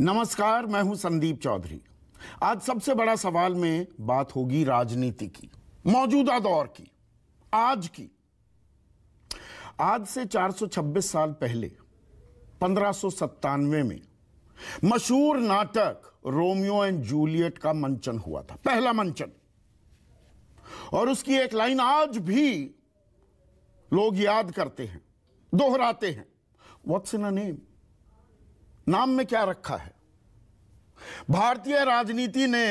नमस्कार मैं हूं संदीप चौधरी आज सबसे बड़ा सवाल में बात होगी राजनीति की मौजूदा दौर की आज की आज से 426 साल पहले पंद्रह में मशहूर नाटक रोमियो एंड जूलियट का मंचन हुआ था पहला मंचन और उसकी एक लाइन आज भी लोग याद करते हैं दोहराते हैं व्हाट्स इन अ नेम नाम में क्या रखा है भारतीय राजनीति ने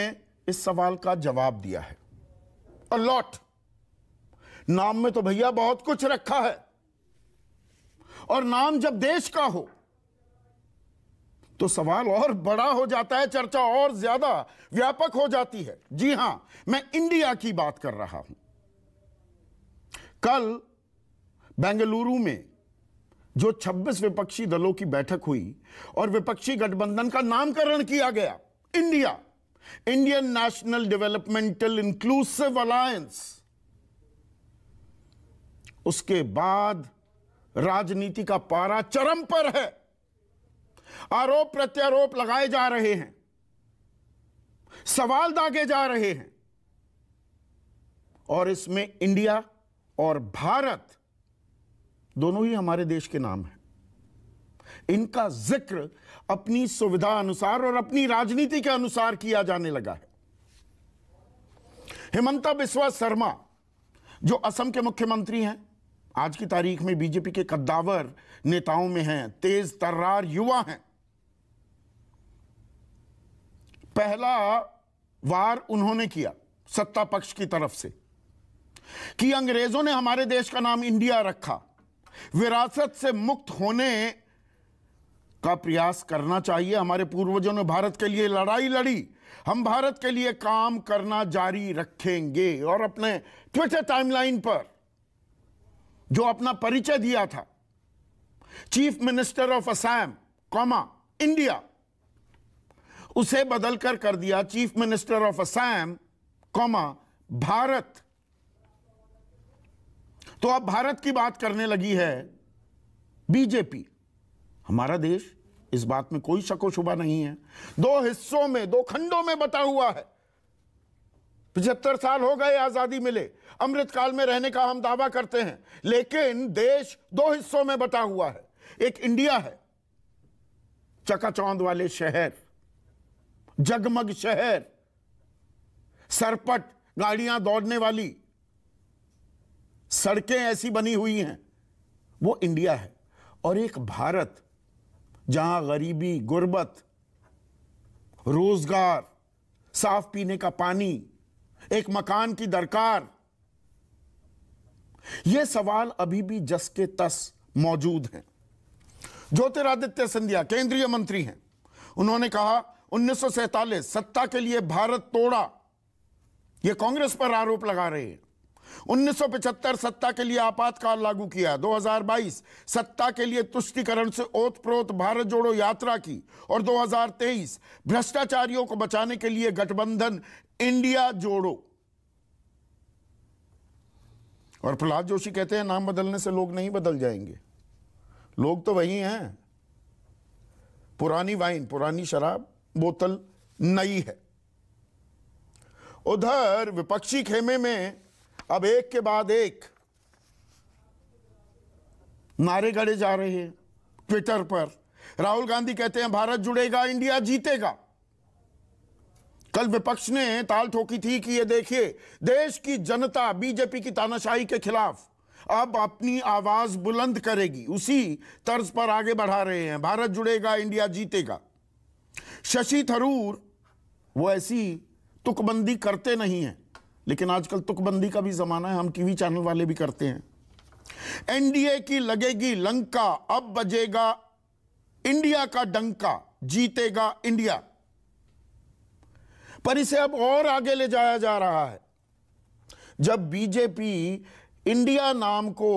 इस सवाल का जवाब दिया है अलॉट नाम में तो भैया बहुत कुछ रखा है और नाम जब देश का हो तो सवाल और बड़ा हो जाता है चर्चा और ज्यादा व्यापक हो जाती है जी हां मैं इंडिया की बात कर रहा हूं कल बेंगलुरु में जो 26 विपक्षी दलों की बैठक हुई और विपक्षी गठबंधन का नामकरण किया गया India Indian national developmental inclusive alliance उसके बाद राजनीति का पारा चरम पर है आरोप प्रत्यारोप लगाए जा रहे हैं सवाल दागे जा रहे हैं और इसमें इंडिया और भारत दोनों ही हमारे देश के नाम हैं इनका जिक्र अपनी सुविधा अनुसार और अपनी राजनीति के अनुसार किया जाने लगा है हेमंता बिस्वा शर्मा जो असम के मुख्यमंत्री हैं आज की तारीख में बीजेपी के कद्दावर नेताओं में हैं तेज तर्रार युवा हैं पहला वार उन्होंने किया सत्ता पक्ष की तरफ से कि अंग्रेजों ने हमारे देश का नाम इंडिया रखा विरासत से मुक्त होने का प्रयास करना चाहिए हमारे पूर्वजों ने भारत के लिए लड़ाई लड़ी हम भारत के लिए काम करना जारी रखेंगे और अपने ट्विटर टाइमलाइन पर जो अपना परिचय दिया था chief minister of Assam comma India उसे बदलकर कर दिया chief minister of Assam comma Bharat तो अब भारत की बात करने लगी है बीजेपी हमारा देश इस बात में कोई शको शुबा नहीं है दो हिस्सों में दो खंडों में बटा हुआ है पचहत्तर साल हो गए आजादी मिले अमृतकाल में रहने का हम दावा करते हैं लेकिन देश दो हिस्सों में बटा हुआ है एक इंडिया है चकाचौंध वाले शहर जगमग शहर सरपट गाड़ियां दौड़ने वाली सड़कें ऐसी बनी हुई हैं वो इंडिया है और एक भारत जहां गरीबी गुर्बत रोजगार साफ पीने का पानी एक मकान की दरकार ये सवाल अभी भी जस के तस मौजूद हैं ज्योतिरादित्य सिंधिया केंद्रीय मंत्री हैं उन्होंने कहा उन्नीस सत्ता के लिए भारत तोड़ा ये कांग्रेस पर आरोप लगा रहे हैं 1975 सत्ता के लिए आपातकाल लागू किया 2022 सत्ता के लिए तुष्टिकरण से ओत प्रोत भारत जोड़ो यात्रा की और 2023 भ्रष्टाचारियों को बचाने के लिए गठबंधन इंडिया जोड़ो और प्रहलाद जोशी कहते हैं नाम बदलने से लोग नहीं बदल जाएंगे लोग तो वही हैं पुरानी वाइन पुरानी शराब बोतल नई है उधर विपक्षी खेमे में अब एक के बाद एक नारे गड़े जा रहे हैं ट्विटर पर राहुल गांधी कहते हैं भारत जुड़ेगा इंडिया जीतेगा कल विपक्ष ने ताल ठोकी थी कि ये देखिए देश की जनता बीजेपी की तानाशाही के खिलाफ अब अपनी आवाज बुलंद करेगी उसी तर्ज पर आगे बढ़ा रहे हैं भारत जुड़ेगा इंडिया जीतेगा शशि थरूर वो ऐसी तुकबंदी करते नहीं हैं लेकिन आजकल तुकबंदी का भी ज़माना है हम टीवी चैनल वाले भी करते हैं एनडीए की लगेगी लंका अब बजेगा इंडिया का डंका जीतेगा इंडिया पर इसे अब और आगे ले जाया जा रहा है जब बीजेपी इंडिया नाम को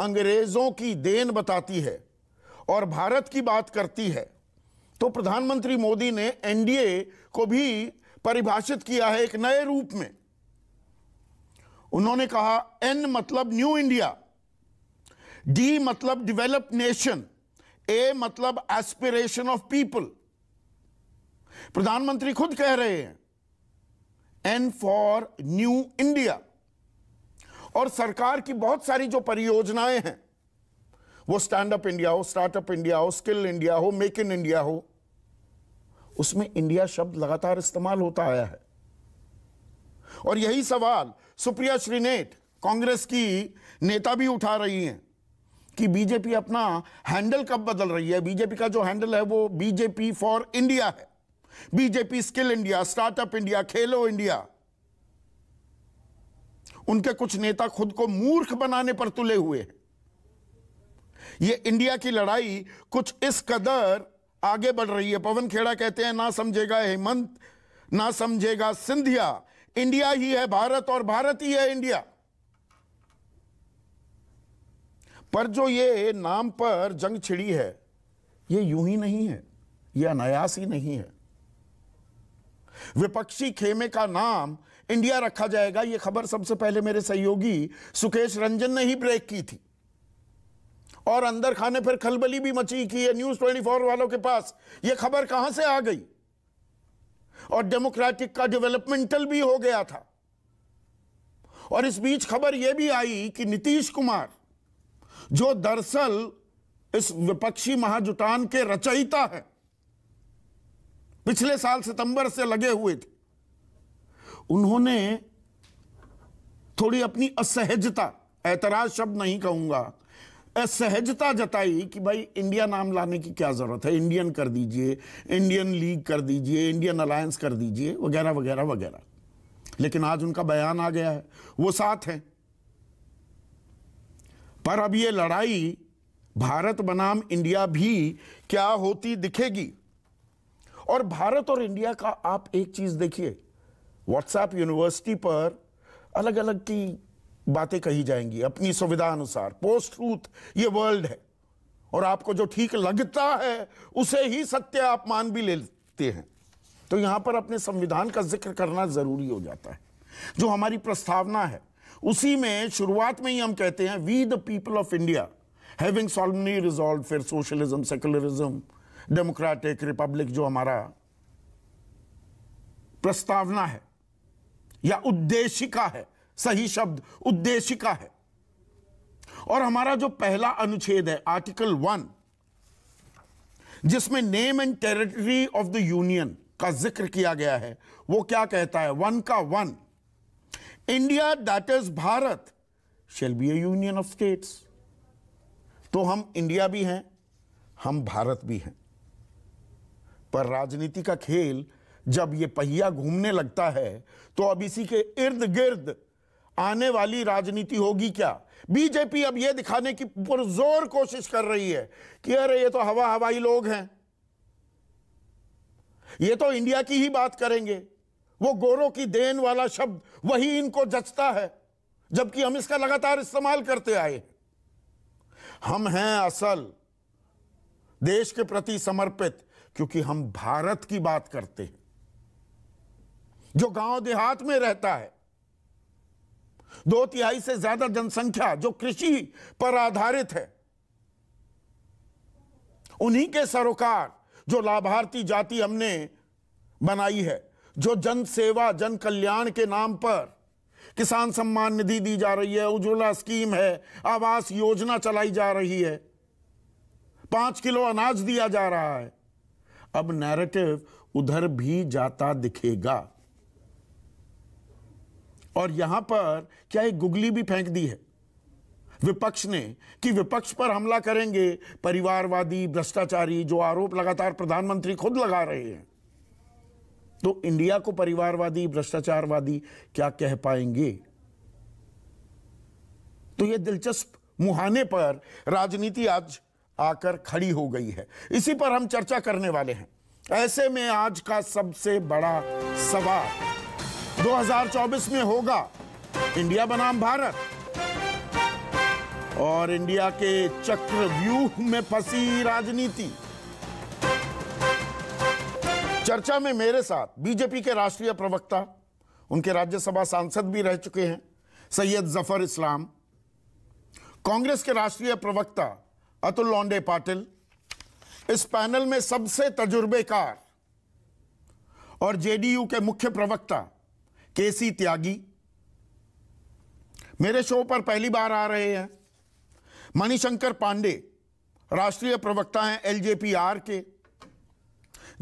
अंग्रेजों की देन बताती है और भारत की बात करती है तो प्रधानमंत्री मोदी ने एनडीए को भी परिभाषित किया है एक नए रूप में उन्होंने कहा एन मतलब न्यू इंडिया डी मतलब डेवलप नेशन ए मतलब एस्पिरेशन ऑफ पीपल प्रधानमंत्री खुद कह रहे हैं एन फॉर न्यू इंडिया और सरकार की बहुत सारी जो परियोजनाएं हैं वो स्टैंड अप इंडिया हो स्टार्टअप इंडिया हो स्किल इंडिया हो मेक इन इंडिया हो उसमें इंडिया शब्द लगातार इस्तेमाल होता आया है और यही सवाल सुप्रिया श्रीनेट कांग्रेस की नेता भी उठा रही हैं कि बीजेपी अपना हैंडल कब बदल रही है बीजेपी का जो हैंडल है वो बीजेपी फॉर इंडिया है BJP skill India startup India Khelo India उनके कुछ नेता खुद को मूर्ख बनाने पर तुले हुए हैं ये इंडिया की लड़ाई कुछ इस कदर आगे बढ़ रही है पवन खेड़ा कहते हैं ना समझेगा हेमंत ना समझेगा सिंधिया इंडिया ही है भारत और भारत ही है इंडिया पर जो ये नाम पर जंग छिड़ी है ये यूं ही नहीं है ये अनायास ही नहीं है विपक्षी खेमे का नाम इंडिया रखा जाएगा यह खबर सबसे पहले मेरे सहयोगी सुकेश रंजन ने ही ब्रेक की थी और अंदर खाने पर खलबली भी मची कि ये न्यूज 24 वालों के पास यह खबर कहां से आ गई और डेमोक्रेटिक का डेवलपमेंटल भी हो गया था और इस बीच खबर यह भी आई कि नीतीश कुमार जो दरअसल इस विपक्षी महाजुटान के रचयिता है पिछले साल सितंबर से लगे हुए थे उन्होंने थोड़ी अपनी असहजता ऐतराज शब्द नहीं कहूंगा सहजता जताई कि भाई इंडिया नाम लाने की क्या ज़रूरत है इंडियन कर दीजिए इंडियन लीग कर दीजिए इंडियन अलायंस कर दीजिए वगैरह वगैरह वगैरह लेकिन आज उनका बयान आ गया है वो साथ हैं पर अब ये लड़ाई भारत बनाम इंडिया भी क्या होती दिखेगी और भारत और इंडिया का आप एक चीज़ देखिए व्हाट्सएप यूनिवर्सिटी पर अलग अलग की बातें कही जाएंगी अपनी सुविधा अनुसार पोस्ट ट्रूथ ये वर्ल्ड है और आपको जो ठीक लगता है उसे ही सत्य आप मान भी लेते हैं तो यहां पर अपने संविधान का जिक्र करना ज़रूरी हो जाता है जो हमारी प्रस्तावना है उसी में शुरुआत में ही हम कहते हैं we the people of India having solemnly resolve फिर सोशलिज्म सेकुलरिज्म डेमोक्रेटिक रिपब्लिक जो हमारा प्रस्तावना है या उद्देशिका है सही शब्द उद्देशिका है और हमारा जो पहला अनुच्छेद है आर्टिकल वन जिसमें name and territory of the union का जिक्र किया गया है वो क्या कहता है वन का one India that is Bharat shall be a union of states तो हम इंडिया भी हैं हम भारत भी हैं पर राजनीति का खेल जब ये पहिया घूमने लगता है तो अब इसी के इर्द गिर्द आने वाली राजनीति होगी क्या बीजेपी अब यह दिखाने की पुरजोर कोशिश कर रही है कि अरे ये तो हवा हवाई लोग हैं ये तो इंडिया की ही बात करेंगे वो गोरों की देन वाला शब्द वही इनको जचता है जबकि हम इसका लगातार इस्तेमाल करते आए हम हैं असल देश के प्रति समर्पित क्योंकि हम भारत की बात करते हैं जो गांव देहात में रहता है दो तिहाई से ज्यादा जनसंख्या जो कृषि पर आधारित है उन्हीं के सरोकार जो लाभार्थी जाति हमने बनाई है जो जन सेवा जन कल्याण के नाम पर किसान सम्मान निधि दी जा रही है उज्ज्वला स्कीम है आवास योजना चलाई जा रही है पांच किलो अनाज दिया जा रहा है अब नैरेटिव उधर भी जाता दिखेगा और यहां पर क्या एक गुगली भी फेंक दी है विपक्ष ने कि विपक्ष पर हमला करेंगे परिवारवादी भ्रष्टाचारी जो आरोप लगातार प्रधानमंत्री खुद लगा रहे हैं तो इंडिया को परिवारवादी भ्रष्टाचारवादी क्या कह पाएंगे तो यह दिलचस्प मुहाने पर राजनीति आज आकर खड़ी हो गई है इसी पर हम चर्चा करने वाले हैं ऐसे में आज का सबसे बड़ा सवाल 2024 में होगा इंडिया बनाम भारत और इंडिया के चक्रव्यूह में फंसी राजनीति चर्चा में मेरे साथ बीजेपी के राष्ट्रीय प्रवक्ता उनके राज्यसभा सांसद भी रह चुके हैं सैयद जफर इस्लाम कांग्रेस के राष्ट्रीय प्रवक्ता अतुल लौंडे पाटिल इस पैनल में सबसे तजुर्बेकार और जेडीयू के मुख्य प्रवक्ता केसी त्यागी मेरे शो पर पहली बार आ रहे हैं मणिशंकर पांडे राष्ट्रीय प्रवक्ता हैं एलजेपीआर के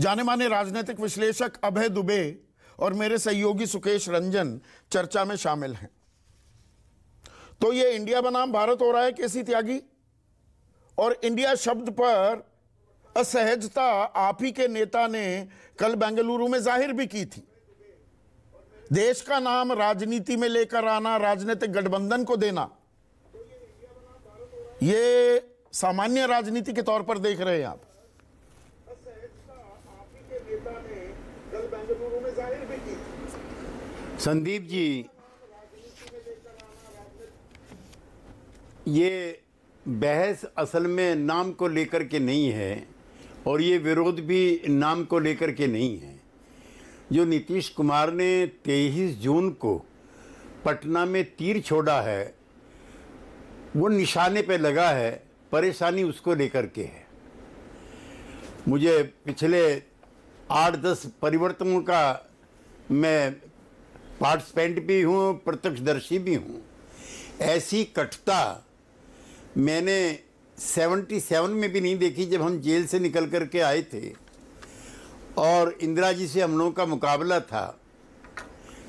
जाने माने राजनीतिक विश्लेषक अभय दुबे और मेरे सहयोगी सुकेश रंजन चर्चा में शामिल हैं तो ये इंडिया बनाम भारत हो रहा है केसी त्यागी और इंडिया शब्द पर असहजता आप ही के नेता ने कल बेंगलुरु में जाहिर भी की थी देश का नाम राजनीति में लेकर आना राजनीतिक गठबंधन को देना ये सामान्य राजनीति के तौर पर देख रहे हैं आप संदीप जी ये बहस असल में नाम को लेकर के नहीं है और ये विरोध भी नाम को लेकर के नहीं है जो नीतीश कुमार ने 23 जून को पटना में तीर छोड़ा है वो निशाने पे लगा है परेशानी उसको लेकर के है मुझे पिछले आठ दस परिवर्तनों का मैं पार्टिसिपेंट भी हूँ प्रत्यक्षदर्शी भी हूँ ऐसी कटता मैंने 77 में भी नहीं देखी जब हम जेल से निकल कर के आए थे और इंदिरा जी से हम लोगों का मुकाबला था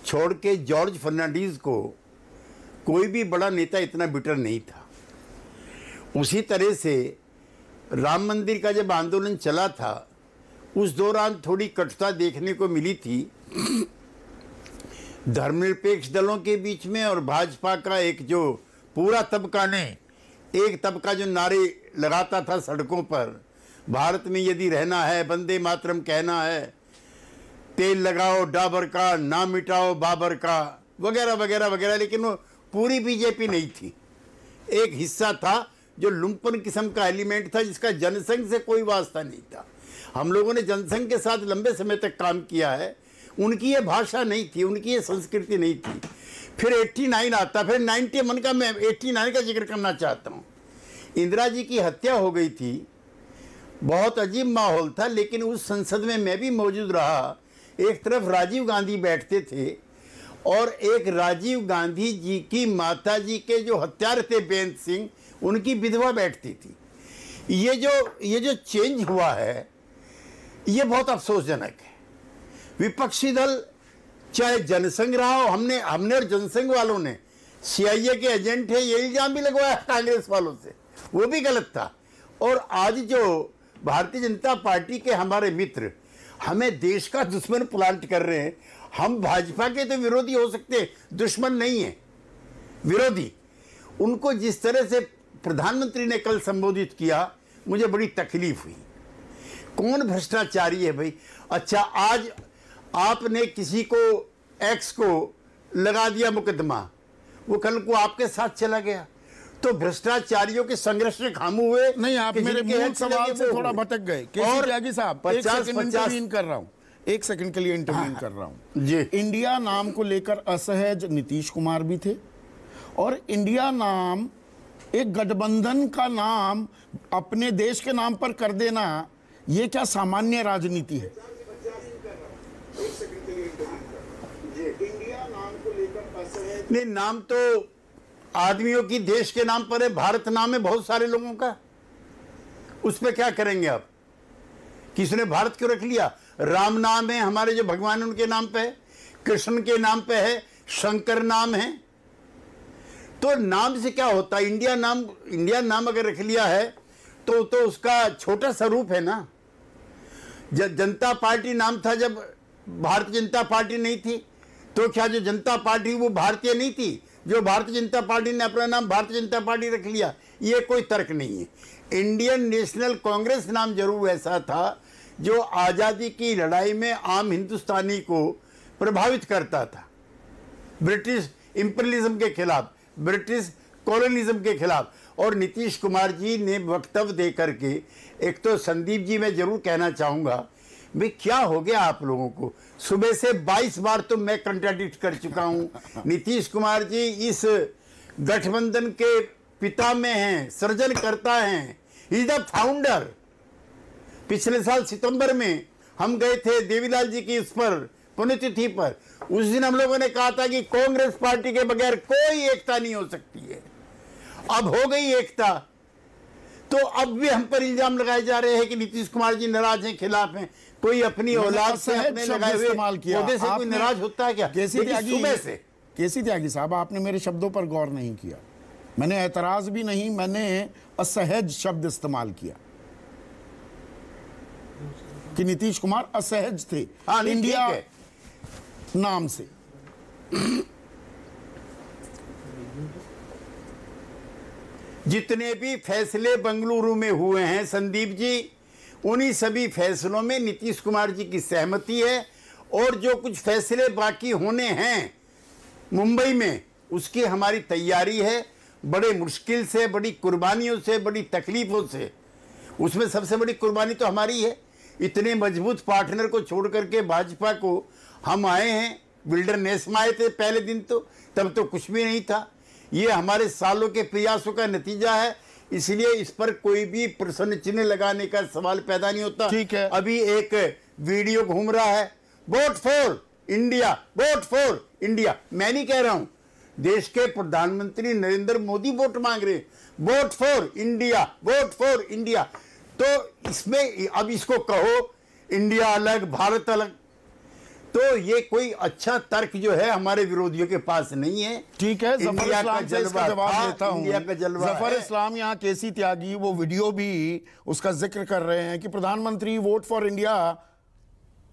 छोड़ के जॉर्ज फर्नांडीज़ को कोई भी बड़ा नेता इतना बिटर नहीं था उसी तरह से राम मंदिर का जब आंदोलन चला था उस दौरान थोड़ी कटुता देखने को मिली थी धर्मनिरपेक्ष दलों के बीच में और भाजपा का एक जो पूरा तबका ने एक तबका जो नारे लगाता था सड़कों पर भारत में यदि रहना है बंदे मातरम कहना है तेल लगाओ डाबर का ना मिटाओ बाबर का वगैरह वगैरह वगैरह लेकिन वो पूरी बीजेपी नहीं थी एक हिस्सा था जो लुम्पन किस्म का एलिमेंट था जिसका जनसंघ से कोई वास्ता नहीं था हम लोगों ने जनसंघ के साथ लंबे समय तक काम किया है उनकी ये भाषा नहीं थी उनकी ये संस्कृति नहीं थी फिर 89 आता फिर 90 मन का मैं 89 का जिक्र करना चाहता हूँ इंदिरा जी की हत्या हो गई थी बहुत अजीब माहौल था लेकिन उस संसद में मैं भी मौजूद रहा एक तरफ राजीव गांधी बैठते थे और एक राजीव गांधी जी की माता जी के जो हत्यार थे बेंत सिंह उनकी विधवा बैठती थी ये जो ये जो चेंज हुआ है ये बहुत अफसोसजनक है विपक्षी दल चाहे जनसंघ रहा हो हमने हमने और जनसंघ वालों ने सीआईए के एजेंट है ये इल्ज़ाम भी लगवाया कांग्रेस वालों से वो भी गलत था और आज जो भारतीय जनता पार्टी के हमारे मित्र हमें देश का दुश्मन प्लांट कर रहे हैं हम भाजपा के तो विरोधी हो सकते हैं दुश्मन नहीं है विरोधी उनको जिस तरह से प्रधानमंत्री ने कल संबोधित किया मुझे बड़ी तकलीफ हुई कौन भ्रष्टाचारी है भाई अच्छा आज आपने किसी को एक्स को लगा दिया मुकदमा वो कल को आपके साथ चला गया तो भ्रष्टाचारियों के संघर्ष से खामू हुए नहीं आप मेरे मूल सवाल से थोड़ा भटक गए और त्यागी साहब पचास इंटरवीन कर रहा हूँ एक सेकंड के लिए इंटरव्यू हाँ। कर रहा हूं जी इंडिया नाम को लेकर असहज नीतीश कुमार भी थे और इंडिया नाम एक गठबंधन का नाम अपने देश के नाम पर कर देना ये क्या सामान्य राजनीति है नहीं नाम तो आदमियों की देश के नाम पर है भारत नाम है बहुत सारे लोगों का उस पर क्या करेंगे आप किसने भारत क्यों रख लिया राम नाम है हमारे जो भगवान उनके नाम पे है कृष्ण के नाम पे है शंकर नाम है तो नाम से क्या होता है इंडिया नाम इंडिया नाम अगर रख लिया है तो तो उसका छोटा स्वरूप है ना जब जनता पार्टी नाम था जब भारतीय जनता पार्टी नहीं थी तो क्या जो जनता पार्टी वो भारतीय नहीं थी जो भारतीय जनता पार्टी ने अपना नाम भारतीय जनता पार्टी रख लिया ये कोई तर्क नहीं है इंडियन नेशनल कांग्रेस नाम जरूर ऐसा था जो आज़ादी की लड़ाई में आम हिंदुस्तानी को प्रभावित करता था ब्रिटिश इम्परलिज्म के खिलाफ ब्रिटिश कॉलोनिज्म के खिलाफ और नीतीश कुमार जी ने वक्तव्य दे करके एक तो संदीप जी मैं ज़रूर कहना चाहूँगा भाई क्या हो गया आप लोगों को सुबह से 22 बार तो मैं कंट्राडिक्ट कर चुका हूं नीतीश कुमार जी इस गठबंधन के पिता में हैं सृजन करता है इज द फाउंडर पिछले साल सितंबर में हम गए थे देवीलाल जी की उस पर पुण्यतिथि पर उस दिन हम लोगों ने कहा था कि कांग्रेस पार्टी के बगैर कोई एकता नहीं हो सकती है अब हो गई एकता तो अब भी हम पर इल्जाम लगाए जा रहे हैं कि नीतीश कुमार जी नाराज हैं खिलाफ हैं कोई अपनी औलाद से इस्तेमाल किया से कोई नाराज होता है क्या केसी त्यागी से केसी त्यागी साहब आपने मेरे शब्दों पर गौर नहीं किया मैंने एतराज भी नहीं मैंने असहज शब्द इस्तेमाल किया कि नीतीश कुमार असहज थे हाँ, इंडिया इंडिया नाम से जितने भी फैसले बंगलुरु में हुए हैं संदीप जी उन्हीं सभी फैसलों में नीतीश कुमार जी की सहमति है और जो कुछ फैसले बाकी होने हैं मुंबई में उसकी हमारी तैयारी है बड़े मुश्किल से बड़ी कुर्बानियों से बड़ी तकलीफ़ों से उसमें सबसे बड़ी कुर्बानी तो हमारी है इतने मजबूत पार्टनर को छोड़ करके भाजपा को हम आए हैं बिल्डर में आए थे पहले दिन तो तब तो कुछ भी नहीं था ये हमारे सालों के प्रयासों का नतीजा है इसलिए इस पर कोई भी प्रश्न चिन्ह लगाने का सवाल पैदा नहीं होता ठीक है अभी एक वीडियो घूम रहा है vote for India vote for India मैं नहीं कह रहा हूं देश के प्रधानमंत्री नरेंद्र मोदी वोट मांग रहे vote for India vote for India तो इसमें अब इसको कहो इंडिया अलग भारत अलग तो ये कोई अच्छा तर्क जो है हमारे विरोधियों के पास नहीं है ठीक है जफर इस्लाम से इसका जवाब देता हूँ जफर इस्लाम यहाँ सी त्यागी वो वीडियो भी उसका जिक्र कर रहे हैं कि प्रधानमंत्री वोट फॉर इंडिया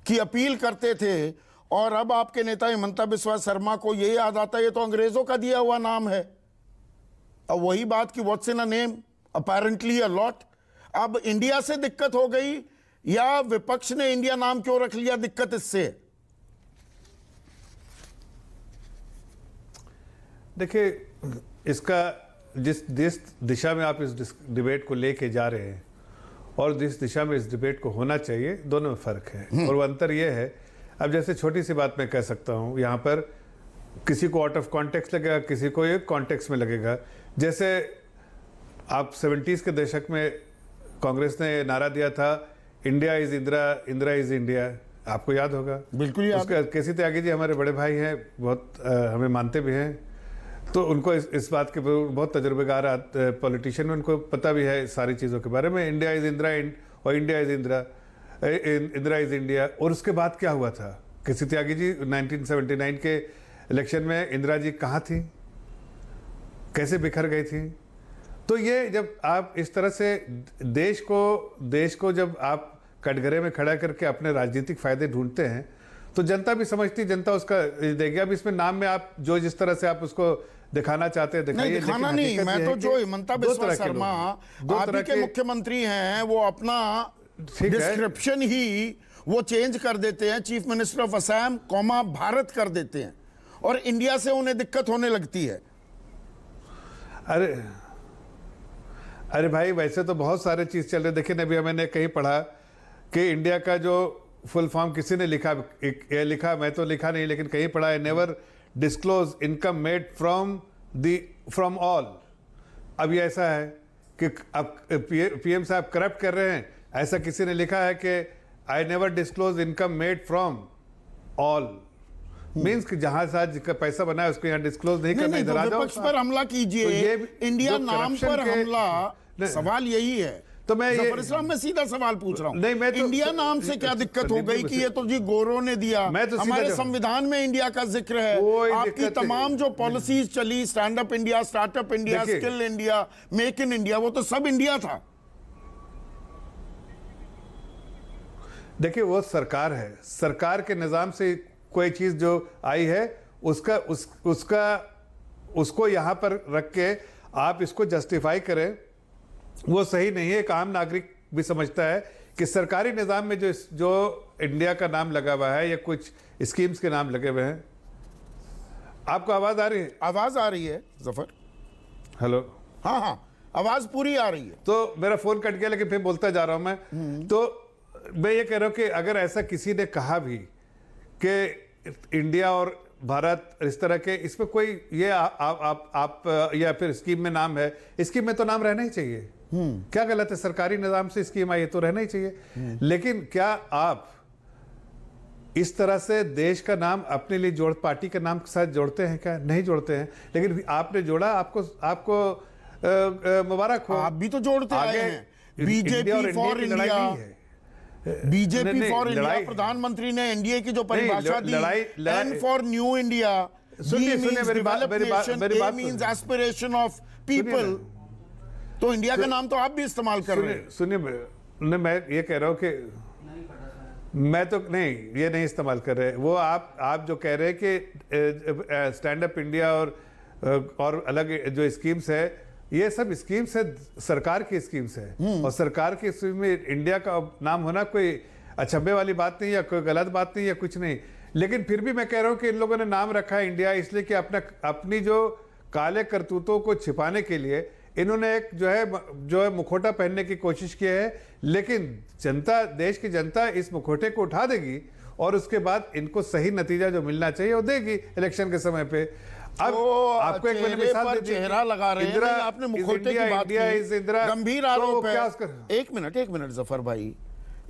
की अपील करते थे और अब आपके नेता हिमंता बिस्वा शर्मा को ये याद आता है ये तो अंग्रेजों का दिया हुआ नाम है और वही बात की what's in a name apparently a lot अब इंडिया से दिक्कत हो गई या विपक्ष ने इंडिया नाम क्यों रख लिया दिक्कत इससे है देखिए इसका जिस जिस दिशा में आप इस डिबेट को लेके जा रहे हैं और जिस दिशा में इस डिबेट को होना चाहिए दोनों में फ़र्क है हम्म। और वो अंतर यह है अब जैसे छोटी सी बात मैं कह सकता हूँ यहाँ पर किसी को आउट ऑफ कॉन्टेक्स लगेगा किसी को ये कॉन्टेक्स में लगेगा जैसे आप सेवेंटीज़ के दशक में कांग्रेस ने नारा दिया था India is Indira Indira is India आपको याद होगा बिल्कुल याद कैसी त्यागी जी हमारे बड़े भाई हैं बहुत आ, हमें मानते भी हैं तो उनको इस, इस बात के बहुत तजुर्बेकार पॉलिटिशियन उनको पता भी है सारी चीज़ों के बारे में इंडिया इज़ इंदिरा इंड और India is Indira Indira is India और उसके बाद क्या हुआ था किसी त्यागी जी 1979 के इलेक्शन में इंदिरा जी कहाँ थी कैसे बिखर गई थी तो ये जब आप इस तरह से देश को देश को जब आप कटघरे में खड़ा करके अपने राजनीतिक फायदे ढूंढते हैं तो जनता भी समझती जनता उसका देगी अब इसमें नाम में आप जो जिस तरह से आप उसको दिखाना चाहते हैं दिखाइए दिखाना नहीं मैं तो जो हिमंता बिस्वा शर्मा आदि के मुख्यमंत्री हैं वो अपना डिस्क्रिप्शन ही वो चेंज कर देते हैं chief minister of Assam comma Bharat कर देते हैं और इंडिया से उन्हें दिक्कत होने लगती है अरे अरे भाई वैसे तो बहुत सारे चीज़ चल रहे देखिए अभी मैंने कहीं पढ़ा कि इंडिया का जो फुल फॉर्म किसी ने लिखा एक, लिखा मैं तो लिखा नहीं लेकिन कहीं पढ़ा है never disclose income made from the from all अब ये ऐसा है कि अब पीएम साहब करप्ट कर रहे हैं ऐसा किसी ने लिखा है कि I never disclose income made from all means कि जहां साज का पैसा बना है उसको यहां डिस्क्लोज नहीं, नहीं करना इधर आ तो जाओ पर हमला कीजिए तो इंडिया नाम पर हमला सवाल यही है तो मैं ये इस्लाम में सीधा सवाल पूछ रहा हूँ नहीं मैं तो, इंडिया नाम से क्या दिक्कत हो गई कि ये तो जी गोरों ने दिया मैं तो हमारे संविधान में इंडिया का जिक्र है आपकी तमाम जो पॉलिसीज चली stand up India startup India skill India make in India वो तो सब इंडिया था देखिए वो सरकार है सरकार के निज़ाम से कोई चीज़ जो आई है उसका उस उसका उसको यहां पर रख के आप इसको जस्टिफाई करें वो सही नहीं है एक आम नागरिक भी समझता है कि सरकारी निज़ाम में जो जो इंडिया का नाम लगा हुआ है या कुछ स्कीम्स के नाम लगे हुए हैं आपको आवाज़ आ रही है आवाज़ आ रही है जफर हेलो हाँ हाँ आवाज़ पूरी आ रही है तो मेरा फ़ोन कट गया लेकिन फिर बोलता जा रहा हूँ मैं हम्म। तो मैं ये कह रहा हूँ कि अगर ऐसा किसी ने कहा भी कि इंडिया और भारत इस तरह के इस पर कोई ये आप आप, आप या फिर स्कीम में नाम है स्कीम में तो नाम रहना ही चाहिए क्या गलत है सरकारी निज़ाम से इसकी हिमायत तो रहना ही चाहिए लेकिन क्या आप इस तरह से देश का नाम अपने लिए जोड़ पार्टी के नाम के साथ जोड़ते हैं क्या नहीं जोड़ते हैं लेकिन आपने जोड़ा आपको आपको मुबारक हो आप भी तो जोड़ते आगे BJP for India BJP for India प्रधानमंत्री ने एनडीए की जो परिभाषा दी एन फॉर न्यू इंडिया सुनिए सुनिए मेरी बात मेरी बात एस्पिरेशन ऑफ पीपल तो इंडिया का नाम तो आप भी इस्तेमाल कर रहे हैं सुनिए मैं मैं ये कह रहा हूँ कि मैं तो नहीं ये नहीं इस्तेमाल कर रहे वो आप आप जो कह रहे हैं कि स्टैंड अप इंडिया और और अलग जो स्कीम्स है ये सब स्कीम्स है सरकार की स्कीम्स है हम्म। और सरकार की स्कीम में इंडिया का नाम होना कोई अचंभे वाली बात नहीं या कोई गलत बात नहीं या कुछ नहीं लेकिन फिर भी मैं कह रहा हूँ कि इन लोगों ने नाम रखा है इंडिया इसलिए कि अपना अपनी जो काले करतूतों को छिपाने के लिए इन्होंने एक जो है जो है मुखोटा पहनने की कोशिश की है लेकिन जनता देश की जनता इस मुखोटे को उठा देगी और उसके बाद इनको सही नतीजा जो मिलना चाहिए वो देगी इलेक्शन के समय पे अब तो आपको एक मैंने मिसाल चेहरा लगा रहे हैं आपने मुखोटे की बात की गंभीर आरोप तो है एक मिनट एक मिनट जफर भाई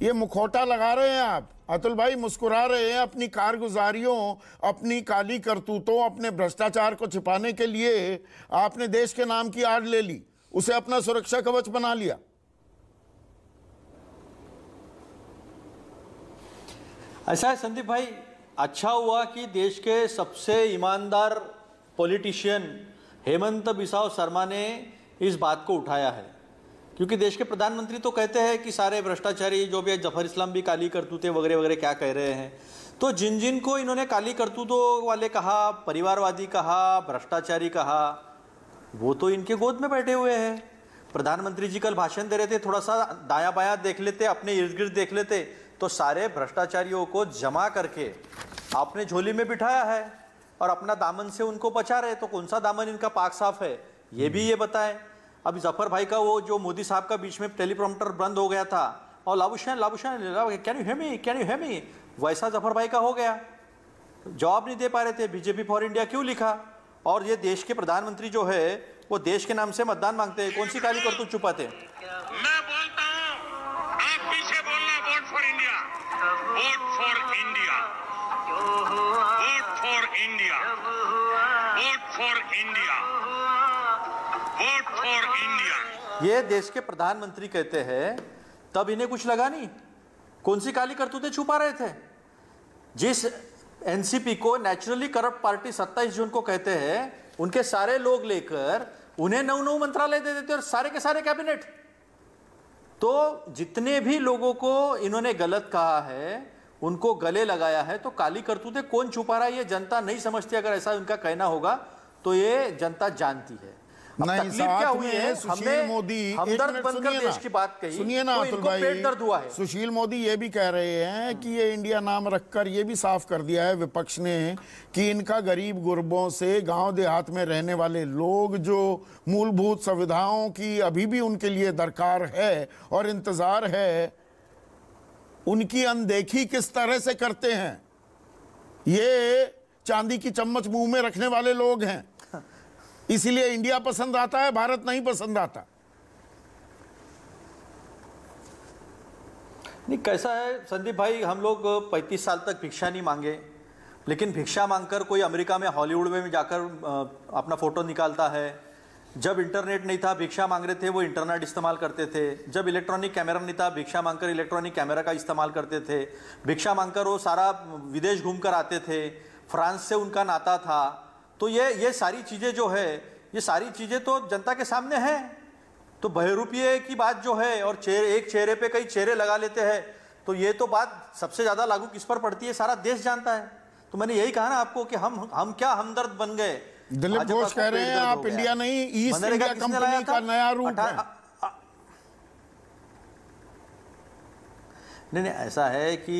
ये मुखौटा लगा रहे हैं आप अतुल भाई मुस्कुरा रहे हैं अपनी कारगुजारियों अपनी काली करतूतों अपने भ्रष्टाचार को छिपाने के लिए आपने देश के नाम की आड़ ले ली उसे अपना सुरक्षा कवच बना लिया ऐसा है संदीप भाई अच्छा हुआ कि देश के सबसे ईमानदार पॉलिटिशियन हेमंत बिसाव शर्मा ने इस बात को उठाया है क्योंकि देश के प्रधानमंत्री तो कहते हैं कि सारे भ्रष्टाचारी जो भी जफर इस्लाम भी काली करतूतें वगैरह वगैरह क्या कह रहे हैं तो जिन जिन को इन्होंने काली करतूतों वाले कहा परिवारवादी कहा भ्रष्टाचारी कहा वो तो इनके गोद में बैठे हुए हैं प्रधानमंत्री जी कल भाषण दे रहे थे थोड़ा सा दाया बाया देख लेते अपने इर्द गिर्द देख लेते तो सारे भ्रष्टाचारियों को जमा करके आपने झोली में बिठाया है और अपना दामन से उनको बचा रहे तो कौन सा दामन इनका पाक साफ है ये भी ये बताएं अब जफर भाई का वो जो मोदी साहब का बीच में टेलीप्रॉम्प्टर बंद हो गया था और Labuschagne Labuschagne can you hear me can you hear me वैसा जफर भाई का हो गया जवाब नहीं दे पा रहे थे बीजेपी फॉर इंडिया क्यों लिखा और ये देश के प्रधानमंत्री जो है वो देश के नाम से मतदान मांगते हैं कौन सी काली करतूत छुपाते मैं बोलता आप पीछे बोलना vote for India vote for India vote for India vote for India vote for India ये देश के प्रधानमंत्री कहते हैं तब इन्हें कुछ लगा नहीं कौन सी काली करतूतें छुपा रहे थे जिस एनसीपी को नेचुरली करप्ट पार्टी 27 जून को कहते हैं उनके सारे लोग लेकर उन्हें नौ नौ मंत्रालय दे देते और सारे के सारे कैबिनेट तो जितने भी लोगों को इन्होंने गलत कहा है उनको गले लगाया है तो काली करतूतें कौन छुपा रहा है ये जनता नहीं समझती अगर ऐसा उनका कहना होगा तो ये जनता जानती है नहीं क्या हुई है सुशील मोदी बनकर देश की बात कही सुनिए ना तो अतुल भाई दर्द हुआ है सुशील मोदी ये भी कह रहे हैं कि ये इंडिया नाम रखकर ये भी साफ कर दिया है विपक्ष ने कि इनका गरीब गुरबों से गांव देहात में रहने वाले लोग जो मूलभूत सुविधाओं की अभी भी उनके लिए दरकार है और इंतजार है उनकी अनदेखी किस तरह से करते हैं ये चांदी की चम्मच मुंह में रखने वाले लोग हैं इसलिए इंडिया पसंद आता है भारत नहीं पसंद आता नहीं कैसा है संदीप भाई हम लोग 35 साल तक भिक्षा नहीं मांगे लेकिन भिक्षा मांगकर कोई अमेरिका में हॉलीवुड में जाकर अपना फ़ोटो निकालता है जब इंटरनेट नहीं था भिक्षा मांग रहे थे वो इंटरनेट इस्तेमाल करते थे जब इलेक्ट्रॉनिक कैमरा नहीं था भिक्षा मांगकर इलेक्ट्रॉनिक कैमरा का इस्तेमाल करते थे भिक्षा मांगकर वो सारा विदेश घूमकर आते थे फ्रांस से उनका नाता था तो ये ये सारी चीज़ें जो है ये सारी चीज़ें तो जनता के सामने हैं तो बहरूपिये की बात जो है और चेहरे एक चेहरे पे कई चेहरे लगा लेते हैं तो ये तो बात सबसे ज़्यादा लागू किस पर पड़ती है सारा देश जानता है तो मैंने यही कहा ना आपको कि हम हम क्या हमदर्द बन गए दिलीप घोष कह रहे हैं आप इंडिया नहीं ईस्ट इंडिया कंपनी का नया रूप है नहीं नहीं ऐसा है कि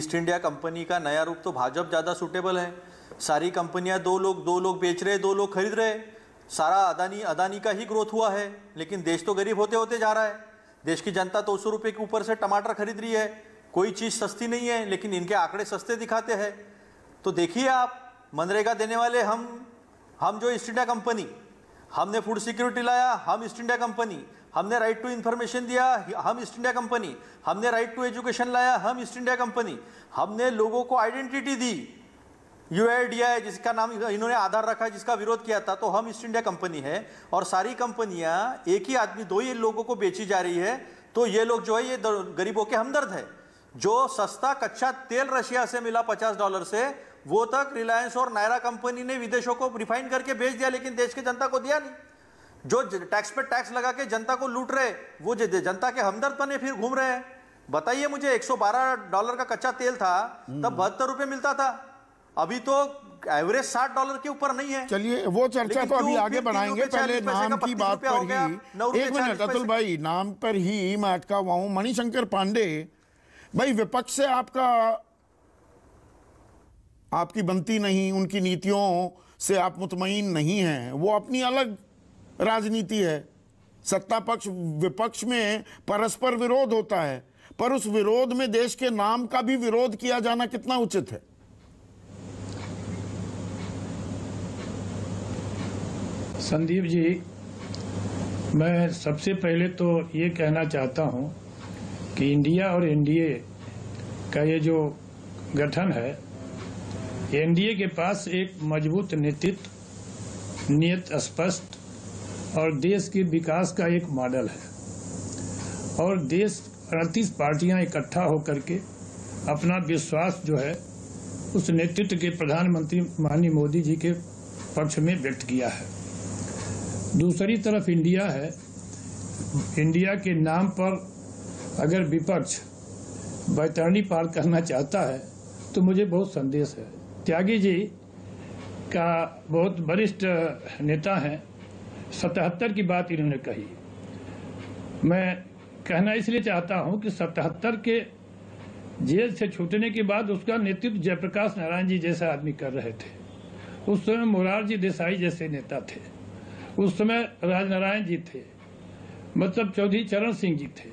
ईस्ट इंडिया कंपनी का नया रूप तो भाजपा ज़्यादा सुटेबल है सारी कंपनियां दो लोग दो लोग बेच रहे दो लोग खरीद रहे सारा अदानी अदानी का ही ग्रोथ हुआ है लेकिन देश तो गरीब होते होते जा रहा है देश की जनता तो सौ रुपये के ऊपर से टमाटर खरीद रही है कोई चीज़ सस्ती नहीं है लेकिन इनके आंकड़े सस्ते दिखाते हैं तो देखिए आप मनरेगा देने वाले हम हम जो ईस्ट इंडिया कंपनी हमने फूड सिक्योरिटी लाया हम ईस्ट इंडिया कंपनी हमने राइट टू इन्फॉर्मेशन दिया हम ईस्ट इंडिया कंपनी हमने राइट टू एजुकेशन लाया हम ईस्ट इंडिया कंपनी हमने लोगों को आइडेंटिटी दी यूआईडीआई जिसका नाम इन्होंने आधार रखा जिसका विरोध किया था तो हम ईस्ट इंडिया कंपनी है और सारी कंपनियां एक ही आदमी दो ही लोगों को बेची जा रही है तो ये लोग जो है ये गरीबों के हमदर्द है जो सस्ता कच्चा तेल रशिया से मिला पचास डॉलर से वो तक रिलायंस और नायरा कंपनी ने विदेशों को रिफाइन करके बेच दिया लेकिन देश की जनता को दिया नहीं जो टैक्स पे टैक्स लगा के जनता को लूट रहे वो जनता के हमदर्द बने फिर घूम रहे हैं बताइए मुझे 112 डॉलर का कच्चा तेल था तब हम्म। बहत्तर रुपये मिलता था अभी तो एवरेज साठ डॉलर के ऊपर नहीं है चलिए वो चर्चा तो अभी आगे बढ़ाएंगे पहले नाम की बात पर ही एक मिनट अतुल भाई नाम पर ही मैं अटका हुआ हूँ मणिशंकर पांडे भाई विपक्ष से आपका आपकी बनती नहीं उनकी नीतियों से आप मुतमिन नहीं हैं वो अपनी अलग राजनीति है सत्ता पक्ष विपक्ष में परस्पर विरोध होता है पर उस विरोध में देश के नाम का भी विरोध किया जाना कितना उचित है संदीप जी मैं सबसे पहले तो ये कहना चाहता हूँ कि इंडिया और एनडीए का ये जो गठन है एनडीए के पास एक मजबूत नेतृत्व नियत स्पष्ट और देश के विकास का एक मॉडल है और देश अड़तीस पार्टियां इकट्ठा होकर के अपना विश्वास जो है उस नेतृत्व के प्रधानमंत्री माननीय मोदी जी के पक्ष में व्यक्त किया है दूसरी तरफ इंडिया है इंडिया के नाम पर अगर विपक्ष बैतरणी पार करना चाहता है तो मुझे बहुत संदेश है त्यागी जी का बहुत वरिष्ठ नेता हैं सतहत्तर की बात इन्होंने कही मैं कहना इसलिए चाहता हूं कि सतहत्तर के जेल से छूटने के बाद उसका नेतृत्व जयप्रकाश नारायण जी जैसे आदमी कर रहे थे उस समय मुरारजी देसाई जैसे नेता थे उस समय राजनारायण जी थे मतलब चौधरी चरण सिंह जी थे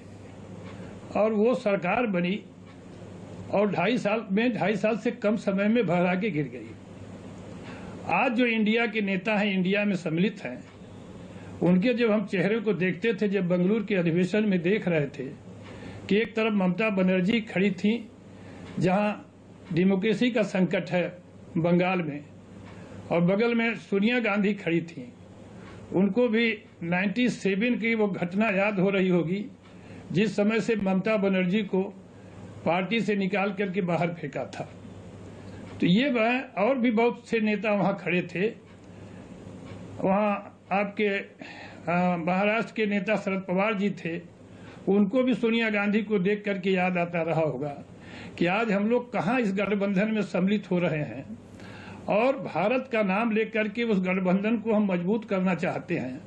और वो सरकार बनी और ढाई साल में ढाई साल से कम समय में भरा के गिर गई आज जो इंडिया के नेता हैं इंडिया में सम्मिलित हैं उनके जब हम चेहरे को देखते थे जब बंगलुरु के अधिवेशन में देख रहे थे कि एक तरफ ममता बनर्जी खड़ी थी जहां डेमोक्रेसी का संकट है बंगाल में और बगल में सोनिया गांधी खड़ी थी उनको भी 97 की वो घटना याद हो रही होगी जिस समय से ममता बनर्जी को पार्टी से निकाल करके बाहर फेंका था तो ये वह और भी बहुत से नेता वहाँ खड़े थे वहाँ आपके महाराष्ट्र के नेता शरद पवार जी थे उनको भी सोनिया गांधी को देख करके याद आता रहा होगा कि आज हम लोग कहाँ इस गठबंधन में सम्मिलित हो रहे हैं और भारत का नाम लेकर के उस गठबंधन को हम मजबूत करना चाहते हैं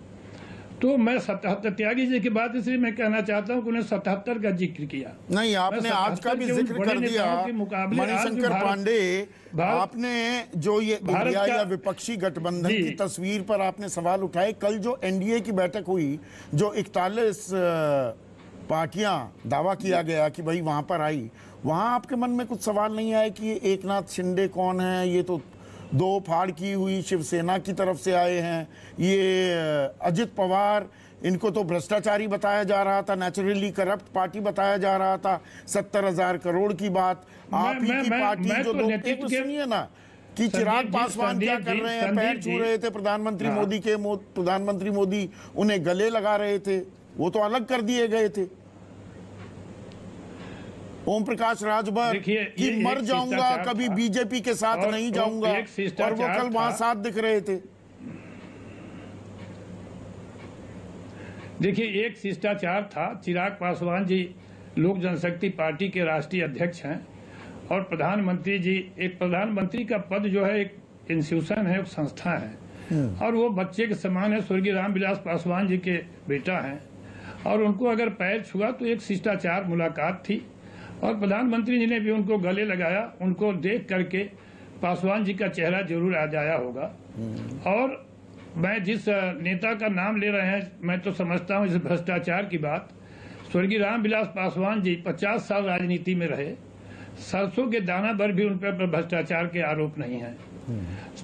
तो मैं सतहत्तर त्यागी जी की बात इसलिए मैं कहना चाहता हूँ कि उन्हें सतहत्तर का जिक्र किया नहीं आपने आज का भी जिक्र कर दिया मणिशंकर पांडे आपने जो ये इंडिया या विपक्षी गठबंधन की तस्वीर पर आपने सवाल उठाए कल जो एनडीए की बैठक हुई जो इकतालीस पार्टियां दावा किया गया कि भाई वहां पर आई वहां आपके मन में कुछ सवाल नहीं आए कि एक नाथ शिंदे कौन है ये तो दो फाड़ की हुई शिवसेना की तरफ से आए हैं ये अजित पवार इनको तो भ्रष्टाचारी बताया जा रहा था नेचुरली करप्ट पार्टी बताया जा रहा था सत्तर हजार करोड़ की बात आप ही की पार्टी मैं, जो तो तो तो सुनिए ना कि चिराग पासवान क्या कर रहे हैं पैर छू रहे थे प्रधानमंत्री हाँ। मोदी के प्रधानमंत्री मोदी उन्हें गले लगा रहे थे वो तो अलग कर दिए गए थे ओम प्रकाश राजभर कि मर जाऊंगा कभी बीजेपी के साथ नहीं जाऊंगा और वो कल वहां साथ दिख रहे थे देखिए एक शिष्टाचार था चिराग पासवान जी लोक जनशक्ति पार्टी के राष्ट्रीय अध्यक्ष हैं और प्रधानमंत्री जी एक प्रधानमंत्री का पद जो है एक इंस्टीट्यूशन है एक संस्था है हम्म। और वो बच्चे के समान है स्वर्गीय रामविलास पासवान जी के बेटा हैं और उनको अगर पैर छुआ तो एक शिष्टाचार मुलाकात थी और प्रधानमंत्री जी ने भी उनको गले लगाया उनको देख करके पासवान जी का चेहरा जरूर आ जाया होगा और मैं जिस नेता का नाम ले रहे हैं मैं तो समझता हूँ इस भ्रष्टाचार की बात स्वर्गीय रामविलास पासवान जी पचास साल राजनीति में रहे सरसों के दाना भर भी उन पर भ्रष्टाचार के आरोप नहीं है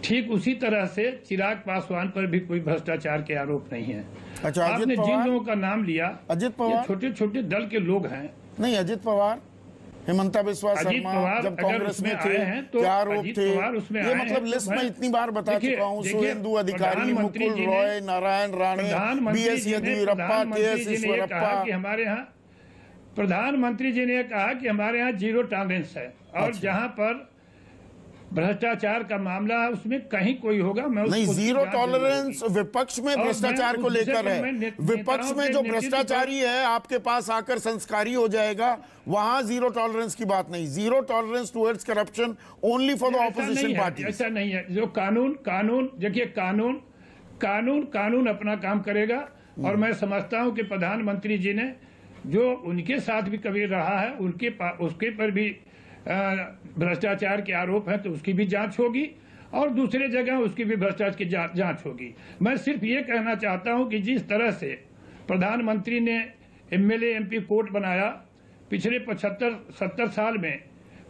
ठीक उसी तरह से चिराग पासवान पर भी कोई भ्रष्टाचार के आरोप नहीं है अच्छा, आपने जिन लोगों का नाम लिया अजित पवार छोटे छोटे दल के लोग हैं नहीं अजित पवार हिमंता बिस्वा शर्मा जब कांग्रेस में थे तो क्या आरोप थे ये मतलब लिस्ट में इतनी बार बता चुका हूँ Suvendu Adhikari Mukul Roy Narayan Rane B S Yediyurappa K S Eshwarappa हमारे यहाँ प्रधानमंत्री जी ने कहा कि हमारे यहाँ जीरो टॉलरेंस है और अच्छा। जहाँ पर भ्रष्टाचार का मामला उसमें कहीं कोई होगा मैं नहीं जीरो टॉलरेंस विपक्ष में भ्रष्टाचार को लेकर है विपक्ष में जो भ्रष्टाचारी है आपके पास आकर संस्कारी हो जाएगा वहां जीरो टॉलरेंस की बात नहीं zero tolerance towards corruption only for the opposition party ऐसा नहीं है जो कानून कानून देखिए कानून कानून कानून अपना काम करेगा हम्म। और मैं समझता हूँ कि प्रधानमंत्री जी ने जो उनके साथ भी कभी रहा है उनके उसके पर भी भ्रष्टाचार के आरोप हैं तो उसकी भी जांच होगी और दूसरे जगह उसकी भी भ्रष्टाचार की जांच होगी मैं सिर्फ ये कहना चाहता हूं कि जिस तरह से प्रधानमंत्री ने एमएलए एमपी कोर्ट बनाया पिछले पचहत्तर सत्तर साल में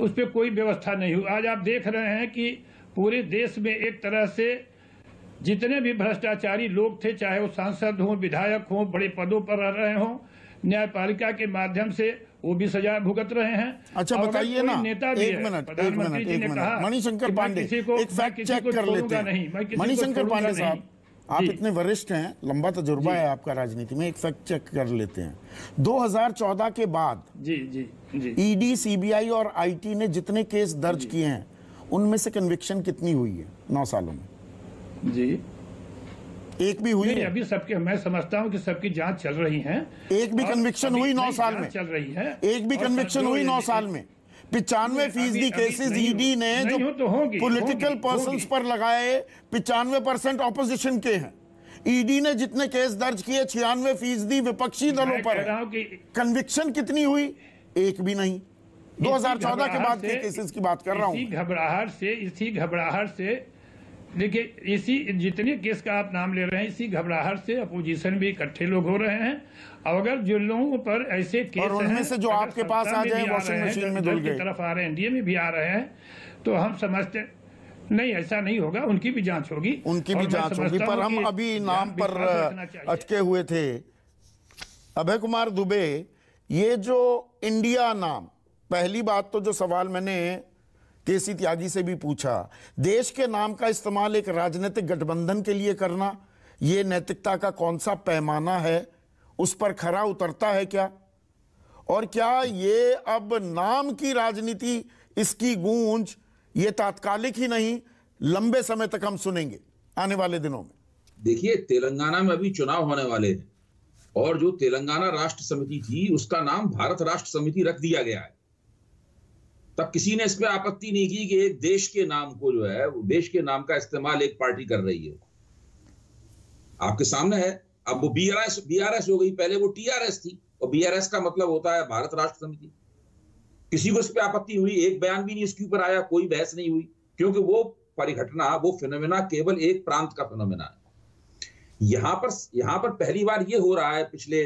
उस पर कोई व्यवस्था नहीं हुई आज आप देख रहे हैं कि पूरे देश में एक तरह से जितने भी भ्रष्टाचारी लोग थे चाहे वो सांसद हों विधायक हों बड़े पदों पर रह रहे हों न्यायपालिका के माध्यम से वो भी सजा भुगत रहे हैं अच्छा बताइए ना नेता भी एक मिनट एक मिनट एक मिनट मणिशंकर पांडे को एक फैक्ट चेक कर लेते हैं मणिशंकर पांडे साहब आप इतने वरिष्ठ हैं लंबा तजुर्बा है आपका राजनीति में एक फैक्ट चेक कर लेते हैं 2014 के बाद जी जी जी ईडी e सीबीआई और आईटी ने जितने केस दर्ज किए हैं उनमें से कन्विक्शन कितनी हुई है नौ सालों में जी एक भी हुई नहीं, अभी सबके मैं समझता हूँ कि सबकी जांच चल रही है एक भी कन्विक्शन हुई नौ साल में चल रही है एक भी कन्विक्शन हुई नौ साल में पिचानवे फीसदी केसेस ईडी e ने जो पॉलिटिकल पर्सन तो पर लगाए पिचानवे परसेंट ऑपोजिशन के हैं ईडी e ने जितने केस दर्ज किए छियानवे फीसदी विपक्षी दलों पर कन्विक्शन कितनी हुई एक भी नहीं 2014 के बाद के केसेस की बात कर रहा हूँ घबराहट से इसी घबराहट से देखिए इसी जितने केस का आप नाम ले रहे हैं इसी घबराहट से अपोजिशन भी इकट्ठे लोग हो रहे हैं और अगर जो लोगों पर ऐसे केस हैं से जो आपके पास आ जाए वॉशिंग मशीन में की तरफ आ रहे हैं एनडीए तो में भी आ रहे हैं तो हम समझते नहीं ऐसा नहीं होगा उनकी भी जांच होगी उनकी भी जांच होगी पर हम अभी नाम पर अटके हुए थे अभय कुमार दुबे ये जो इंडिया नाम पहली बात तो जो सवाल मैंने केसी त्यागी से भी पूछा देश के नाम का इस्तेमाल एक राजनीतिक गठबंधन के लिए करना ये नैतिकता का कौन सा पैमाना है उस पर खरा उतरता है क्या और क्या ये अब नाम की राजनीति इसकी गूंज ये तात्कालिक ही नहीं लंबे समय तक हम सुनेंगे आने वाले दिनों में देखिए तेलंगाना में अभी चुनाव होने वाले हैं और जो तेलंगाना राष्ट्र समिति थी उसका नाम भारत राष्ट्र समिति रख दिया गया है तब किसी ने इस पर आपत्ति नहीं की कि एक देश के नाम को जो है वो देश के नाम का इस्तेमाल एक पार्टी कर रही है आपके सामने है अब वो बीआरएस बीआरएस हो गई पहले वो टीआरएस थी और बीआरएस का मतलब होता है भारत राष्ट्र समिति किसी को इस पर आपत्ति हुई एक बयान भी नहीं इसके ऊपर आया कोई बहस नहीं हुई क्योंकि वो परिघटना वो फिनोमिना केवल एक प्रांत का फिनोमिना है यहां पर यहां पर पहली बार ये हो रहा है पिछले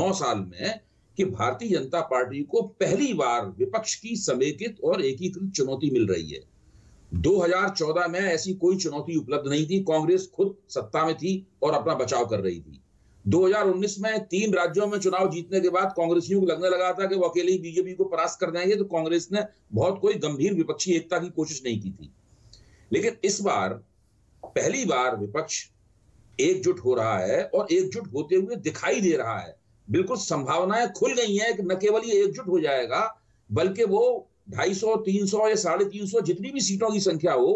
नौ साल में कि भारतीय जनता पार्टी को पहली बार विपक्ष की समेकित और एकीकृत चुनौती मिल रही है 2014 में ऐसी कोई चुनौती उपलब्ध नहीं थी कांग्रेस खुद सत्ता में थी और अपना बचाव कर रही थी 2019 में तीन राज्यों में चुनाव जीतने के बाद कांग्रेसियों को लगने लगा था कि वो अकेले ही बीजेपी को परास्त कर जाएंगे तो कांग्रेस ने बहुत कोई गंभीर विपक्षी एकता की कोशिश नहीं की थी लेकिन इस बार पहली बार विपक्ष एकजुट हो रहा है और एकजुट होते हुए दिखाई दे रहा है बिल्कुल संभावनाएं खुल गई हैं कि न केवल ये एकजुट हो जाएगा बल्कि वो ढाई सौ तीन सौ या साढ़े तीन सौ जितनी भी सीटों की संख्या हो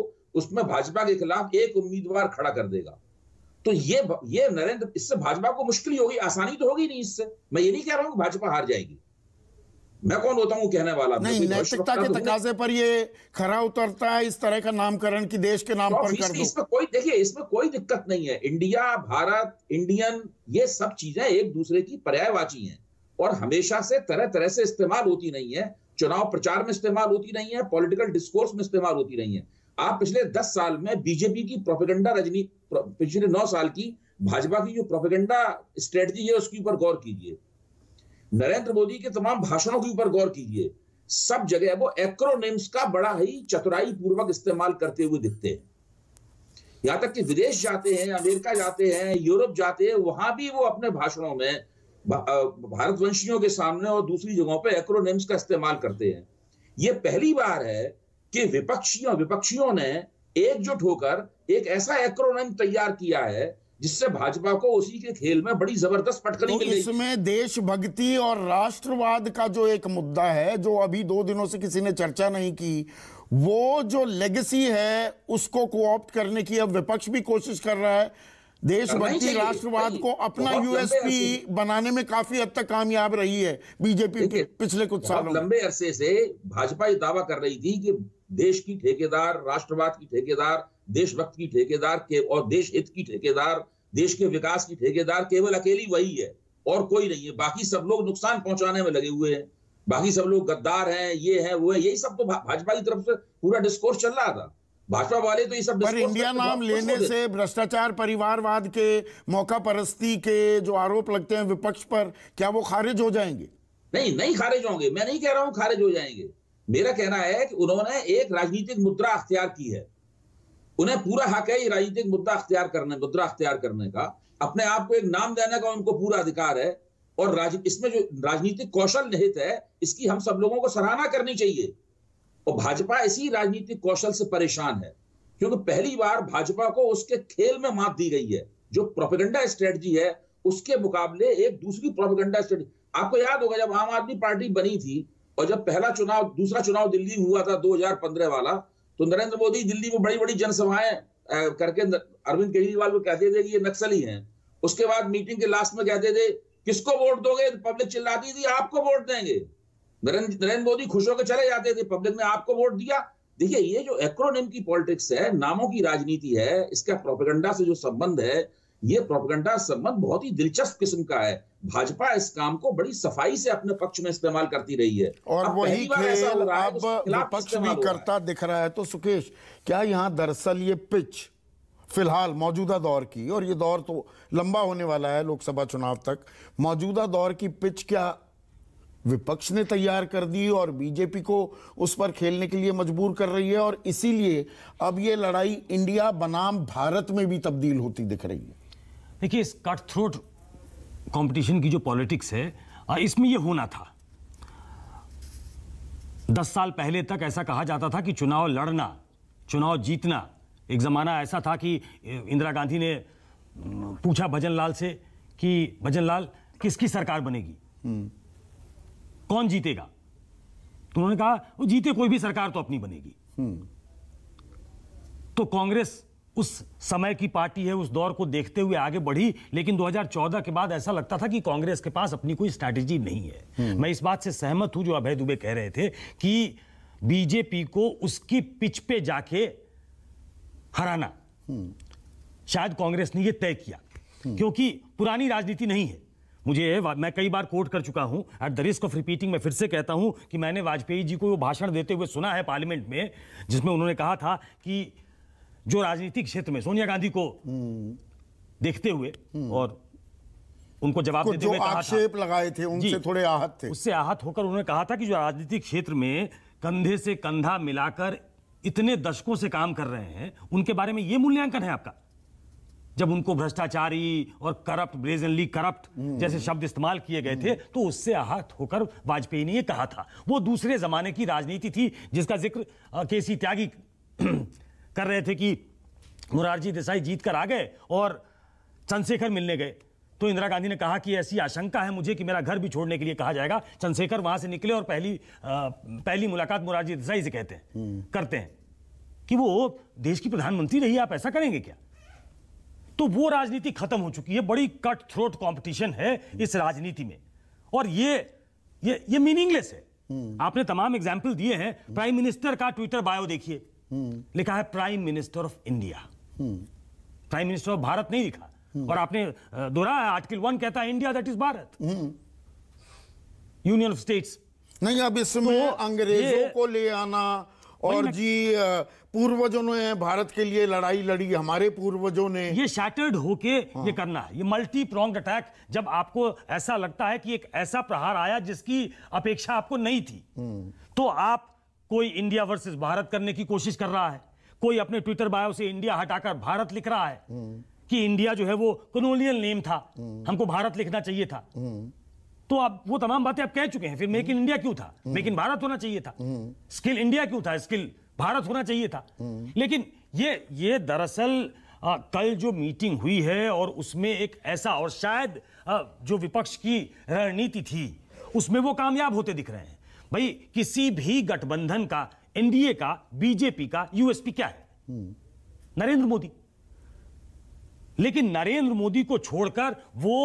उसमें भाजपा के खिलाफ एक उम्मीदवार खड़ा कर देगा तो ये ये नरेंद्र इससे भाजपा को मुश्किल होगी आसानी तो होगी नहीं इससे मैं ये नहीं कह रहा हूं भाजपा हार जाएगी मैं कौन होता हूँ कहने वाला नहीं नैतिकता के तो तकाजे पर ये खरा उतरता है इस तरह का नामकरण की देश के नाम तो पर कर दो इसमें कोई देखिए इसमें कोई दिक्कत नहीं है इंडिया भारत इंडियन ये सब चीजें एक दूसरे की पर्यायवाची हैं और हमेशा से तरह तरह से इस्तेमाल होती नहीं है चुनाव प्रचार में इस्तेमाल होती नहीं है पॉलिटिकल डिस्कोर्स में इस्तेमाल होती नहीं है आप पिछले दस साल में बीजेपी की प्रोपेगेंडा रजनी पिछले नौ साल की भाजपा की जो प्रोपेगेंडा स्ट्रेटजी है उसके ऊपर गौर कीजिए नरेंद्र मोदी के तमाम भाषणों के ऊपर गौर कीजिए सब जगह वो एक्रोनिम्स का बड़ा ही चतुराई पूर्वक इस्तेमाल करते हुए दिखते हैं यहां तक कि विदेश जाते हैं अमेरिका जाते हैं यूरोप जाते हैं वहां भी वो अपने भाषणों में भारतवंशियों के सामने और दूसरी जगहों पर एक्रोनिम्स का इस्तेमाल करते हैं ये पहली बार है कि विपक्षियों विपक्षियों ने एकजुट होकर एक ऐसा एक्रोनिम तैयार किया है जिससे भाजपा को उसी के खेल में बड़ी जबरदस्त पटकनी तो मिल गई इसमें देशभक्ति और राष्ट्रवाद का जो एक मुद्दा है जो अभी दो दिनों से किसी ने चर्चा नहीं की वो जो लेगेसी है उसको कोऑप्ट करने की अब विपक्ष भी कोशिश कर रहा है देशभक्ति राष्ट्रवाद को अपना यूएसपी बनाने में काफी हद तक कामयाब रही है बीजेपी पिछले कुछ सालों लंबे अरसे से भाजपा ये दावा कर रही थी कि देश की ठेकेदार राष्ट्रवाद की ठेकेदार देशभक्त की ठेकेदार के और देश हित की ठेकेदार देश के विकास की ठेकेदार केवल अकेली वही है और कोई नहीं है बाकी सब लोग नुकसान पहुंचाने में लगे हुए हैं बाकी सब लोग गद्दार हैं ये हैं वो है यही सब तो भाजपा की तरफ से पूरा डिस्कोर्स चल रहा था भाजपा वाले तो ये सब पर इंडिया नाम लेने से भ्रष्टाचार परिवारवाद के मौका परस्ती के जो आरोप लगते हैं विपक्ष पर क्या वो खारिज हो जाएंगे नहीं नहीं खारिज होंगे मैं नहीं कह रहा हूँ खारिज हो जाएंगे मेरा कहना है कि उन्होंने एक राजनीतिक मुद्रा अख्तियार की है उन्हें पूरा हक है राजनीतिक मुद्रा अख्तियार करने मुद्रा अख्तियार करने का अपने आप को एक नाम देने का उनको पूरा अधिकार है और राज, इसमें जो राजनीतिक कौशल निहित है इसकी हम सब लोगों को सराहना करनी चाहिए और भाजपा इसी राजनीतिक कौशल से परेशान है क्योंकि पहली बार भाजपा को उसके खेल में मात दी गई है जो प्रोपेगेंडा स्ट्रेटजी है उसके मुकाबले एक दूसरी प्रोपेगेंडा स्ट्रेटजी आपको याद होगा जब आम आदमी पार्टी बनी थी और जब पहला चुनाव दूसरा चुनाव दिल्ली हुआ था 2015 वाला तो नरेंद्र मोदी दिल्ली में बड़ी बड़ी जनसभाएं करके अरविंद केजरीवाल को कहते थे कि ये नक्सली हैं उसके बाद मीटिंग के लास्ट में कहते थे किसको वोट दोगे पब्लिक चिल्लाती थी आपको वोट देंगे नरेंद्र नरेंद्र मोदी खुश होकर चले जाते थे पब्लिक ने आपको वोट दिया देखिए ये जो एक्रोनिम की पॉलिटिक्स है नामों की राजनीति है इसका प्रोपेगेंडा से जो संबंध है ये प्रोपगंडा संबंध बहुत ही दिलचस्प किस्म का है भाजपा इस काम को बड़ी सफाई से अपने पक्ष में इस्तेमाल करती रही है और वही खेल अब विपक्ष भी करता दिख रहा है तो सुकेश क्या यहाँ दरअसल ये पिच फिलहाल मौजूदा दौर की और ये दौर तो लंबा होने वाला है लोकसभा चुनाव तक मौजूदा दौर की पिच क्या विपक्ष ने तैयार कर दी और बीजेपी को उस पर खेलने के लिए मजबूर कर रही है और इसीलिए अब ये लड़ाई इंडिया बनाम भारत में भी तब्दील होती दिख रही है देखिए इस कट थ्रोट कॉम्पिटिशन की जो पॉलिटिक्स है इसमें यह होना था दस साल पहले तक ऐसा कहा जाता था कि चुनाव लड़ना चुनाव जीतना एक ज़माना ऐसा था कि इंदिरा गांधी ने पूछा भजन लाल से कि भजन लाल किसकी सरकार बनेगी हम्म। कौन जीतेगा तो उन्होंने कहा वो जीते कोई भी सरकार तो अपनी बनेगी हम्म। तो कांग्रेस उस समय की पार्टी है उस दौर को देखते हुए आगे बढ़ी लेकिन 2014 के बाद ऐसा लगता था कि कांग्रेस के पास अपनी कोई स्ट्रैटेजी नहीं है हम्म। मैं इस बात से सहमत हूं जो अभय दुबे कह रहे थे कि बीजेपी को उसकी पिच पे जाके हराना हम्म। शायद कांग्रेस ने यह तय किया हम्म। क्योंकि पुरानी राजनीति नहीं है मुझे मैं कई बार कोट कर चुका हूं at the risk of repeating मैं फिर से कहता हूं कि मैंने वाजपेयी जी को वो भाषण देते हुए सुना है पार्लियामेंट में जिसमें उन्होंने कहा था कि जो राजनीतिक क्षेत्र में सोनिया गांधी को देखते हुए और उनको जवाब देते हुए आक्षेप लगाए थे उनसे थोड़े आहत थे उससे आहत होकर उन्होंने कहा था कि जो राजनीतिक क्षेत्र में कंधे से कंधा मिलाकर इतने दशकों से काम कर रहे हैं उनके बारे में ये मूल्यांकन है आपका जब उनको भ्रष्टाचारी और करप्ट ब्रेजनली करप्ट जैसे शब्द इस्तेमाल किए गए थे तो उससे आहत होकर वाजपेयी ने यह कहा था वो दूसरे जमाने की राजनीति थी जिसका जिक्र केसी त्यागी कर रहे थे कि मुरारजी देसाई जीत कर आ गए और चंद्रशेखर मिलने गए तो इंदिरा गांधी ने कहा कि ऐसी आशंका है मुझे कि मेरा घर भी छोड़ने के लिए कहा जाएगा चंद्रशेखर वहां से निकले और पहली आ, पहली मुलाकात मुरारजी देसाई से कहते हैं हम्म। करते हैं कि वो देश की प्रधानमंत्री रही आप ऐसा करेंगे क्या तो वो राजनीति खत्म हो चुकी है बड़ी कट थ्रोट कॉम्पिटिशन है इस राजनीति में और ये ये ये मीनिंगलेस है हम्म। आपने तमाम एग्जाम्पल दिए हैं प्राइम हम्म। मिनिस्टर का ट्विटर बायो देखिए लिखा है prime minister of India prime minister of Bharat नहीं लिखा hmm. और आपने दोहराया आर्टिकल वन कहता है India that is Bharat union of states नहीं अब इसमें तो अंग्रेजों को ले आना और जी पूर्वजों ने भारत के लिए लड़ाई लड़ी हमारे पूर्वजों ने ये शैटर्ड होके हाँ। ये करना है ये मल्टी प्रोंग अटैक जब आपको ऐसा लगता है कि एक ऐसा प्रहार आया जिसकी अपेक्षा आपको नहीं थी hmm. तो आप कोई इंडिया वर्सेस भारत करने की कोशिश कर रहा है कोई अपने ट्विटर बायो से इंडिया हटाकर भारत लिख रहा है कि इंडिया जो है वो कॉलोनियल नेम था हमको भारत लिखना चाहिए था तो आप वो तमाम बातें आप कह चुके हैं फिर मेक इन इंडिया क्यों था मेक इन भारत होना चाहिए था स्किल इंडिया क्यों था स्किल भारत होना चाहिए था लेकिन ये ये दरअसल कल जो मीटिंग हुई है और उसमें एक ऐसा और शायद आ, जो विपक्ष की रणनीति थी उसमें वो कामयाब होते दिख रहे हैं भाई किसी भी गठबंधन का एनडीए का बीजेपी का यूएसपी क्या है हम्म। नरेंद्र मोदी लेकिन नरेंद्र मोदी को छोड़कर वो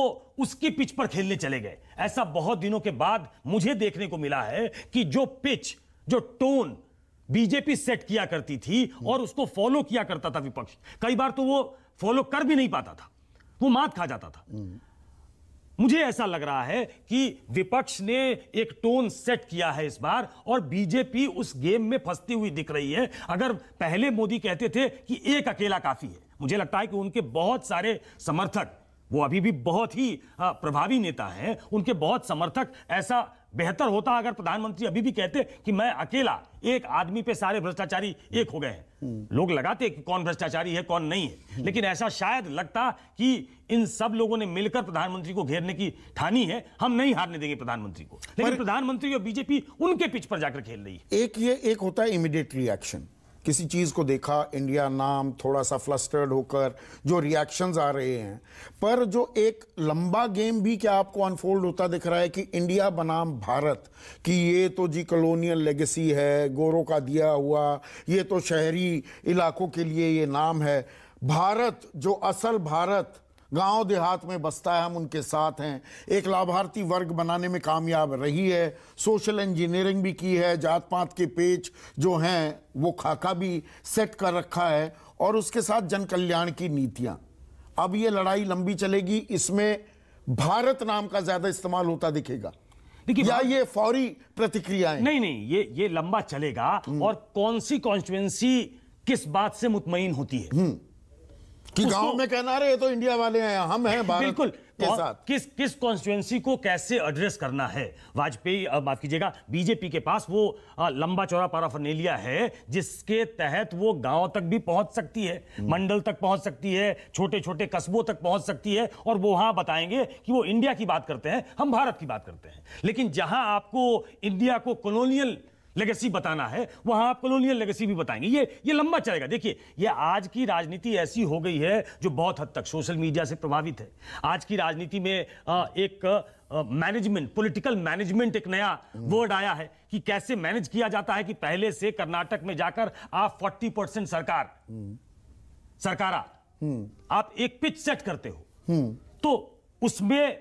उसकी पिच पर खेलने चले गए ऐसा बहुत दिनों के बाद मुझे देखने को मिला है कि जो पिच जो टोन बीजेपी सेट किया करती थी हम्म। और उसको फॉलो किया करता था विपक्ष कई बार तो वो फॉलो कर भी नहीं पाता था वो मात खा जाता था हम्म। मुझे ऐसा लग रहा है कि विपक्ष ने एक टोन सेट किया है इस बार और बीजेपी उस गेम में फंसती हुई दिख रही है अगर पहले मोदी कहते थे कि एक अकेला काफी है मुझे लगता है कि उनके बहुत सारे समर्थक वो अभी भी बहुत ही प्रभावी नेता हैं उनके बहुत समर्थक ऐसा बेहतर होता अगर प्रधानमंत्री अभी भी कहते कि मैं अकेला एक आदमी पे सारे भ्रष्टाचारी एक हो गए हैं हम्म। लोग लगाते कि कौन भ्रष्टाचारी है कौन नहीं है हम्म। लेकिन ऐसा शायद लगता कि इन सब लोगों ने मिलकर प्रधानमंत्री को घेरने की ठानी है हम नहीं हारने देंगे प्रधानमंत्री को लेकिन प्रधानमंत्री और बीजेपी उनके पिच पर जाकर खेल रही है एक ये एक होता है इमीडिएट रिएक्शन किसी चीज़ को देखा इंडिया नाम थोड़ा सा फ्लस्टर्ड होकर जो रिएक्शंस आ रहे हैं पर जो एक लंबा गेम भी क्या आपको अनफोल्ड होता दिख रहा है कि इंडिया बनाम भारत कि ये तो जी कॉलोनियल लेगेसी है गोरों का दिया हुआ ये तो शहरी इलाकों के लिए ये नाम है भारत जो असल भारत गांव देहात में बसता है हम उनके साथ हैं एक लाभार्थी वर्ग बनाने में कामयाब रही है सोशल इंजीनियरिंग भी की है जात पात के पेच जो हैं वो खाका भी सेट कर रखा है और उसके साथ जन कल्याण की नीतियाँ अब ये लड़ाई लंबी चलेगी इसमें भारत नाम का ज़्यादा इस्तेमाल होता दिखेगा देखिए या ये फौरी है? नहीं नहीं ये ये लंबा चलेगा हम्म। और कौन सी कॉन्स्टिट्युएंसी किस बात से मुतमिन होती है हम्म। कि गांव में कहना रहे तो इंडिया वाले हैं हम हैं भारत बिल्कुल के साथ किस किस कॉन्स्टिट्युएंसी को कैसे एड्रेस करना है वाजपेयी माफ कीजिएगा बीजेपी के पास वो आ, लंबा चौड़ा पाराफर्नेलिया है जिसके तहत वो गांव तक भी पहुंच सकती है हम्म। मंडल तक पहुंच सकती है छोटे छोटे कस्बों तक पहुंच सकती है और वो वहां बताएंगे कि वो इंडिया की बात करते हैं हम भारत की बात करते हैं लेकिन जहां आपको इंडिया को कॉलोनियल लेगेसी बताना है वहां आप कॉलोनियल लेगेसी भी बताएंगे ये ये लंबा चलेगा देखिए ये आज की राजनीति ऐसी हो गई है जो बहुत हद तक सोशल मीडिया से प्रभावित है आज की राजनीति में एक मैनेजमेंट पॉलिटिकल मैनेजमेंट एक नया वर्ड आया है कि कैसे मैनेज किया जाता है कि पहले से कर्नाटक में जाकर आप फोर्टी परसेंट सरकार सरकारा आप एक पिच सेट करते हो हम्म। तो उसमें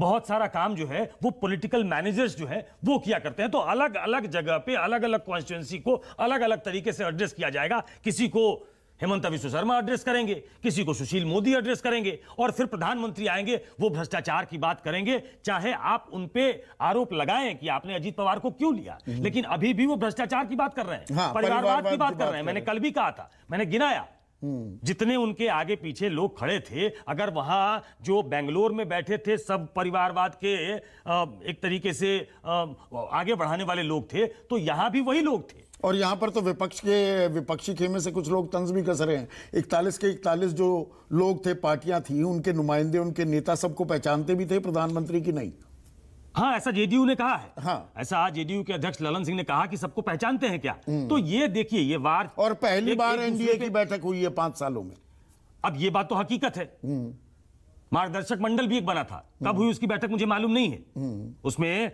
बहुत सारा काम जो है वो पॉलिटिकल मैनेजर्स जो है वो किया करते हैं तो अलग अलग जगह पे अलग अलग कॉन्स्टिट्युएंसी को अलग अलग तरीके से एड्रेस किया जाएगा किसी को हेमंत विश्व शर्मा एड्रेस करेंगे किसी को सुशील मोदी एड्रेस करेंगे और फिर प्रधानमंत्री आएंगे वो भ्रष्टाचार की बात करेंगे चाहे आप उन पे आरोप लगाएं कि आपने अजीत पवार को क्यों लिया हम्म। लेकिन अभी भी वो भ्रष्टाचार की बात कर रहे हैं हाँ, परिवारवाद की बात, बात कर रहे हैं मैंने कल भी कहा था मैंने गिनाया हम्म। जितने उनके आगे पीछे लोग खड़े थे अगर वहां जो बेंगलोर में बैठे थे सब परिवारवाद के एक तरीके से आगे बढ़ाने वाले लोग थे तो यहाँ भी वही लोग थे और यहाँ पर तो विपक्ष के विपक्षी खेमे से कुछ लोग तंज भी कस रहे हैं इकतालीस के इकतालीस जो लोग थे पार्टियां थी उनके नुमाइंदे उनके नेता सबको पहचानते भी थे प्रधानमंत्री की नहीं हाँ ऐसा जेडीयू ने कहा है हाँ ऐसा आज जेडीयू के अध्यक्ष ललन सिंह ने कहा कि सबको पहचानते हैं क्या हम्म। तो ये देखिए ये वार और पहली एक, बार एनडीए की बैठक हुई है पांच सालों में अब ये बात तो हकीकत है हम्म। मार्गदर्शक मंडल भी एक बना था कब हुई उसकी बैठक मुझे मालूम नहीं है उसमें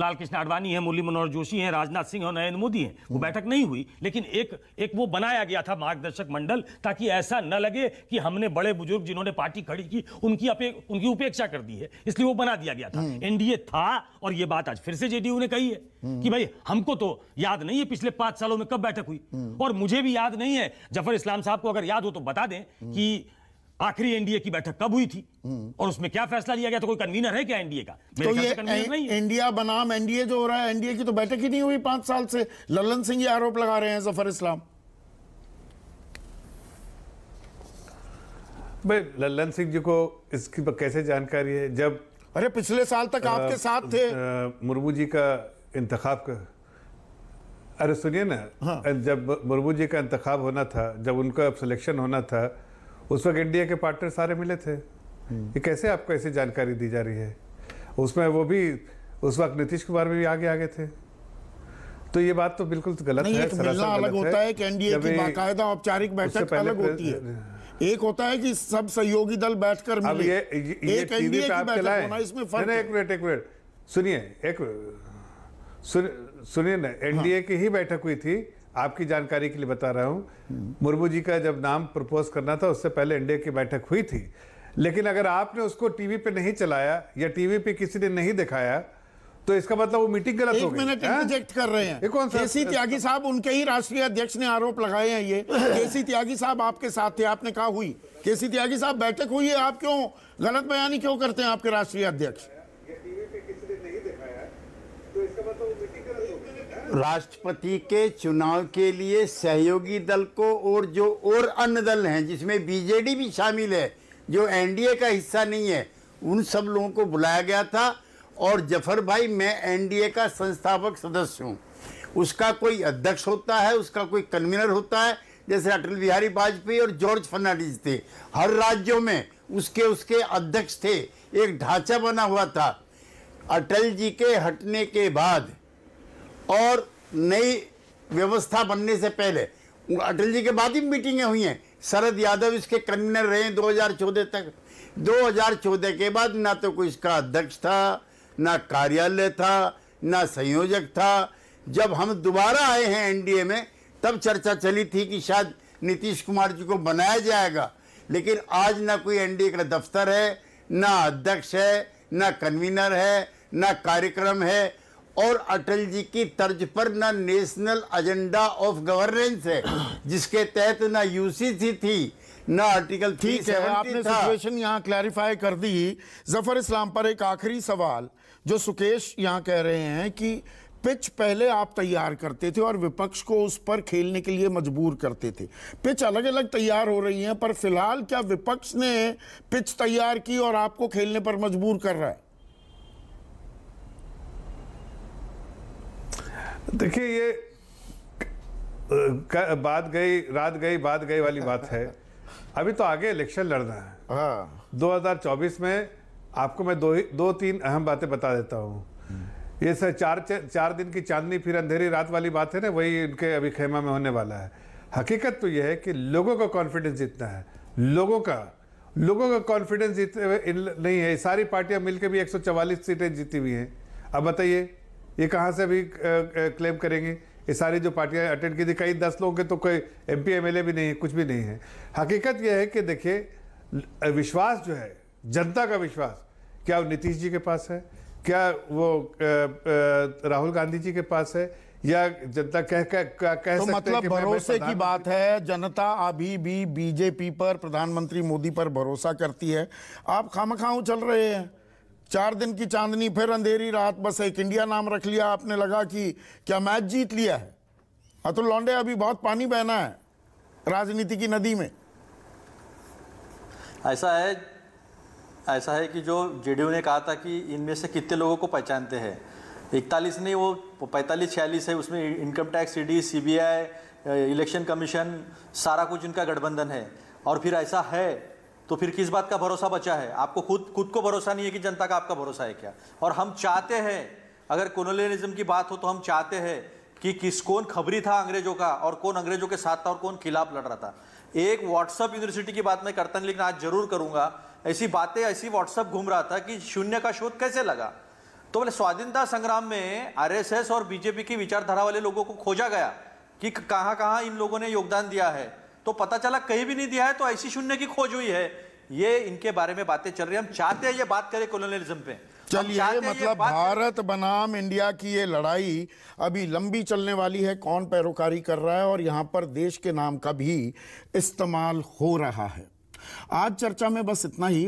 लाल कृष्ण आडवाणी है मुरली मनोहर जोशी है राजनाथ सिंह और नरेंद्र मोदी हैं वो बैठक नहीं हुई लेकिन एक एक वो बनाया गया था मार्गदर्शक मंडल ताकि ऐसा न लगे कि हमने बड़े बुजुर्ग जिन्होंने पार्टी खड़ी की उनकी अपे, उनकी उपेक्षा कर दी है इसलिए वो बना दिया गया था हम्म। एनडीए था और ये बात आज फिर से जेडीयू ने कही है हम्म। कि भाई हमको तो याद नहीं है पिछले पांच सालों में कब बैठक हुई हम्म। और मुझे भी याद नहीं है जफर इस्लाम साहब को अगर याद हो तो बता दें कि आखिरी एनडीए की बैठक कब हुई थी हम्म। और उसमें क्या फैसला लिया गया तो कोई कन्वीनर है क्या एनडीए का तो ये नहीं इंडिया बनाम एनडीए जो हो रहा है एनडीए की तो बैठक ही नहीं हुई पांच साल से ललन सिंह ये आरोप लगा रहे हैं जफर इस्लाम भाई ललन सिंह जी को इसकी कैसे जानकारी है जब अरे पिछले साल तक आपके साथ थे मुर्मू जी का इंतखाब अरे सुनिए ना हाँ। जब मुर्मू जी का इंतखाब होना था जब उनका सिलेक्शन होना था उस वक्त इंडिया के पार्टनर सारे मिले थे ये कैसे आपको ऐसी जानकारी दी जा रही है उसमें वो भी उस वक्त नीतीश कुमार भी आगे आगे थे तो ये बात तो बिल्कुल तो गलत नहीं, है तो मिलना अलग होता है कि एनडीए की बाकायदा औपचारिक बैठक अलग होती है एक होता है कि सब सहयोगी दल बैठकर मिले ये, ये, एक एनडीए की बैठक होना इसमें फर्क है एक मिनट एक मिनट सुनिए एक सुनिए ना एनडीए हाँ। की ही बैठक हुई थी आपकी जानकारी के लिए बता रहा हूँ मुर्मू जी का जब नाम प्रपोज करना था उससे पहले एनडीए की बैठक हुई थी लेकिन अगर आपने उसको टीवी पे नहीं चलाया या टीवी पे किसी ने नहीं दिखाया तो इसका मतलब वो मीटिंग गलत हो गई मिनट इंटरजेक्ट हाँ? कर रहे हैं कौन सा केसी त्यागी साहब उनके ही राष्ट्रीय अध्यक्ष ने आरोप लगाए हैं ये केसी त्यागी साहब आपके साथ थे आपने कहा हुई केसी त्यागी साहब बैठक हुई है आप क्यों गलत बयानी क्यों करते हैं आपके राष्ट्रीय अध्यक्ष राष्ट्रपति के चुनाव के लिए सहयोगी दल को और जो और अन्य दल हैं जिसमें बीजेडी भी शामिल है जो एनडीए का हिस्सा नहीं है उन सब लोगों को बुलाया गया था और जफर भाई मैं एनडीए का संस्थापक सदस्य हूँ उसका कोई अध्यक्ष होता है उसका कोई कन्वीनर होता है जैसे अटल बिहारी वाजपेयी और जॉर्ज फर्नांडिस थे हर राज्यों में उसके उसके अध्यक्ष थे एक ढांचा बना हुआ था अटल जी के हटने के बाद और नई व्यवस्था बनने से पहले अटल जी के बाद ही मीटिंगें हुई हैं शरद यादव इसके कन्वीनर रहे 2014 तक 2014 के बाद ना तो कोई इसका अध्यक्ष था ना कार्यालय था ना संयोजक था जब हम दोबारा आए हैं एनडीए में तब चर्चा चली थी कि शायद नीतीश कुमार जी को बनाया जाएगा लेकिन आज ना कोई एनडीए का दफ्तर है ना अध्यक्ष है ना कन्वीनर है ना कार्यक्रम है और अटल जी की तर्ज पर ना नेशनल एजेंडा ऑफ गवर्नेंस है जिसके तहत ना यूसीसी थी ना आर्टिकल थ्री आपने सिचुएशन यहाँ क्लैरिफाई कर दी जफर इस्लाम पर एक आखिरी सवाल जो सुकेश यहाँ कह रहे हैं कि पिच पहले आप तैयार करते थे और विपक्ष को उस पर खेलने के लिए मजबूर करते थे पिच अलग अलग तैयार हो रही है पर फिलहाल क्या विपक्ष ने पिच तैयार की और आपको खेलने पर मजबूर कर रहा है देखिए ये बात गई रात गई बात गई वाली बात है अभी तो आगे इलेक्शन लड़ना है हाँ 2024 में आपको मैं दो ही दो तीन अहम बातें बता देता हूँ हम्म। ये सर चार चार दिन की चांदनी फिर अंधेरी रात वाली बात है ना वही उनके अभी खेमा में होने वाला है हकीकत तो यह है कि लोगों का कॉन्फिडेंस जीतना है लोगों का लोगों का कॉन्फिडेंस जीते नहीं है सारी पार्टियां मिलकर भी 144 सीटें जीती हुई हैं अब बताइए ये कहाँ से अभी क्लेम करेंगे ये सारी जो पार्टियाँ अटेंड की थी कई दस लोगों के तो कोई एम पी भी नहीं है कुछ भी नहीं है हकीकत यह है कि देखिए विश्वास जो है जनता का विश्वास क्या वो नीतीश जी के पास है क्या वो राहुल गांधी जी के पास है या जनता कह कह कह, कह तो सकते मतलब कि भरोसे की बात है जनता अभी भी बीजेपी पर प्रधानमंत्री मोदी पर भरोसा करती है आप खाऊ चल रहे हैं चार दिन की चांदनी फिर अंधेरी रात बस एक इंडिया नाम रख लिया आपने लगा कि क्या मैच जीत लिया है अतुल लौंडे अभी बहुत पानी बहना है राजनीति की नदी में ऐसा है ऐसा है कि जो जेडीयू ने कहा था कि इनमें से कितने लोगों को पहचानते हैं इकतालीस नहीं वो पैंतालीस छियालीस है उसमें income tax ED CBI election commission सारा कुछ इनका गठबंधन है और फिर ऐसा है तो फिर किस बात का भरोसा बचा है आपको खुद खुद को भरोसा नहीं है कि जनता का आपका भरोसा है क्या और हम चाहते हैं अगर कोलोनियलिज्म की बात हो तो हम चाहते हैं कि किस कौन खबरी था अंग्रेजों का और कौन अंग्रेजों के साथ था और कौन खिलाफ लड़ रहा था एक व्हाट्सअप यूनिवर्सिटी की बात मैं करता नहीं लेकिन आज जरूर करूंगा ऐसी बातें ऐसी व्हाट्सअप घूम रहा था कि शून्य का शोध कैसे लगा तो बोले स्वाधीनता संग्राम में आरएसएस और बीजेपी की विचारधारा वाले लोगों को खोजा गया कि कहाँ कहाँ इन लोगों ने योगदान दिया है तो पता चला कहीं भी नहीं दिया है तो ऐसी शून्य की खोज हुई है ये इनके बारे में बातें चल रही है हम चाहते हैं ये बात करें कॉलोनियलिज्म पे चलिए मतलब भारत बनाम इंडिया की ये लड़ाई अभी लंबी चलने वाली है कौन पैरोकारी कर रहा है और यहाँ पर देश के नाम का भी इस्तेमाल हो रहा है आज चर्चा में बस इतना ही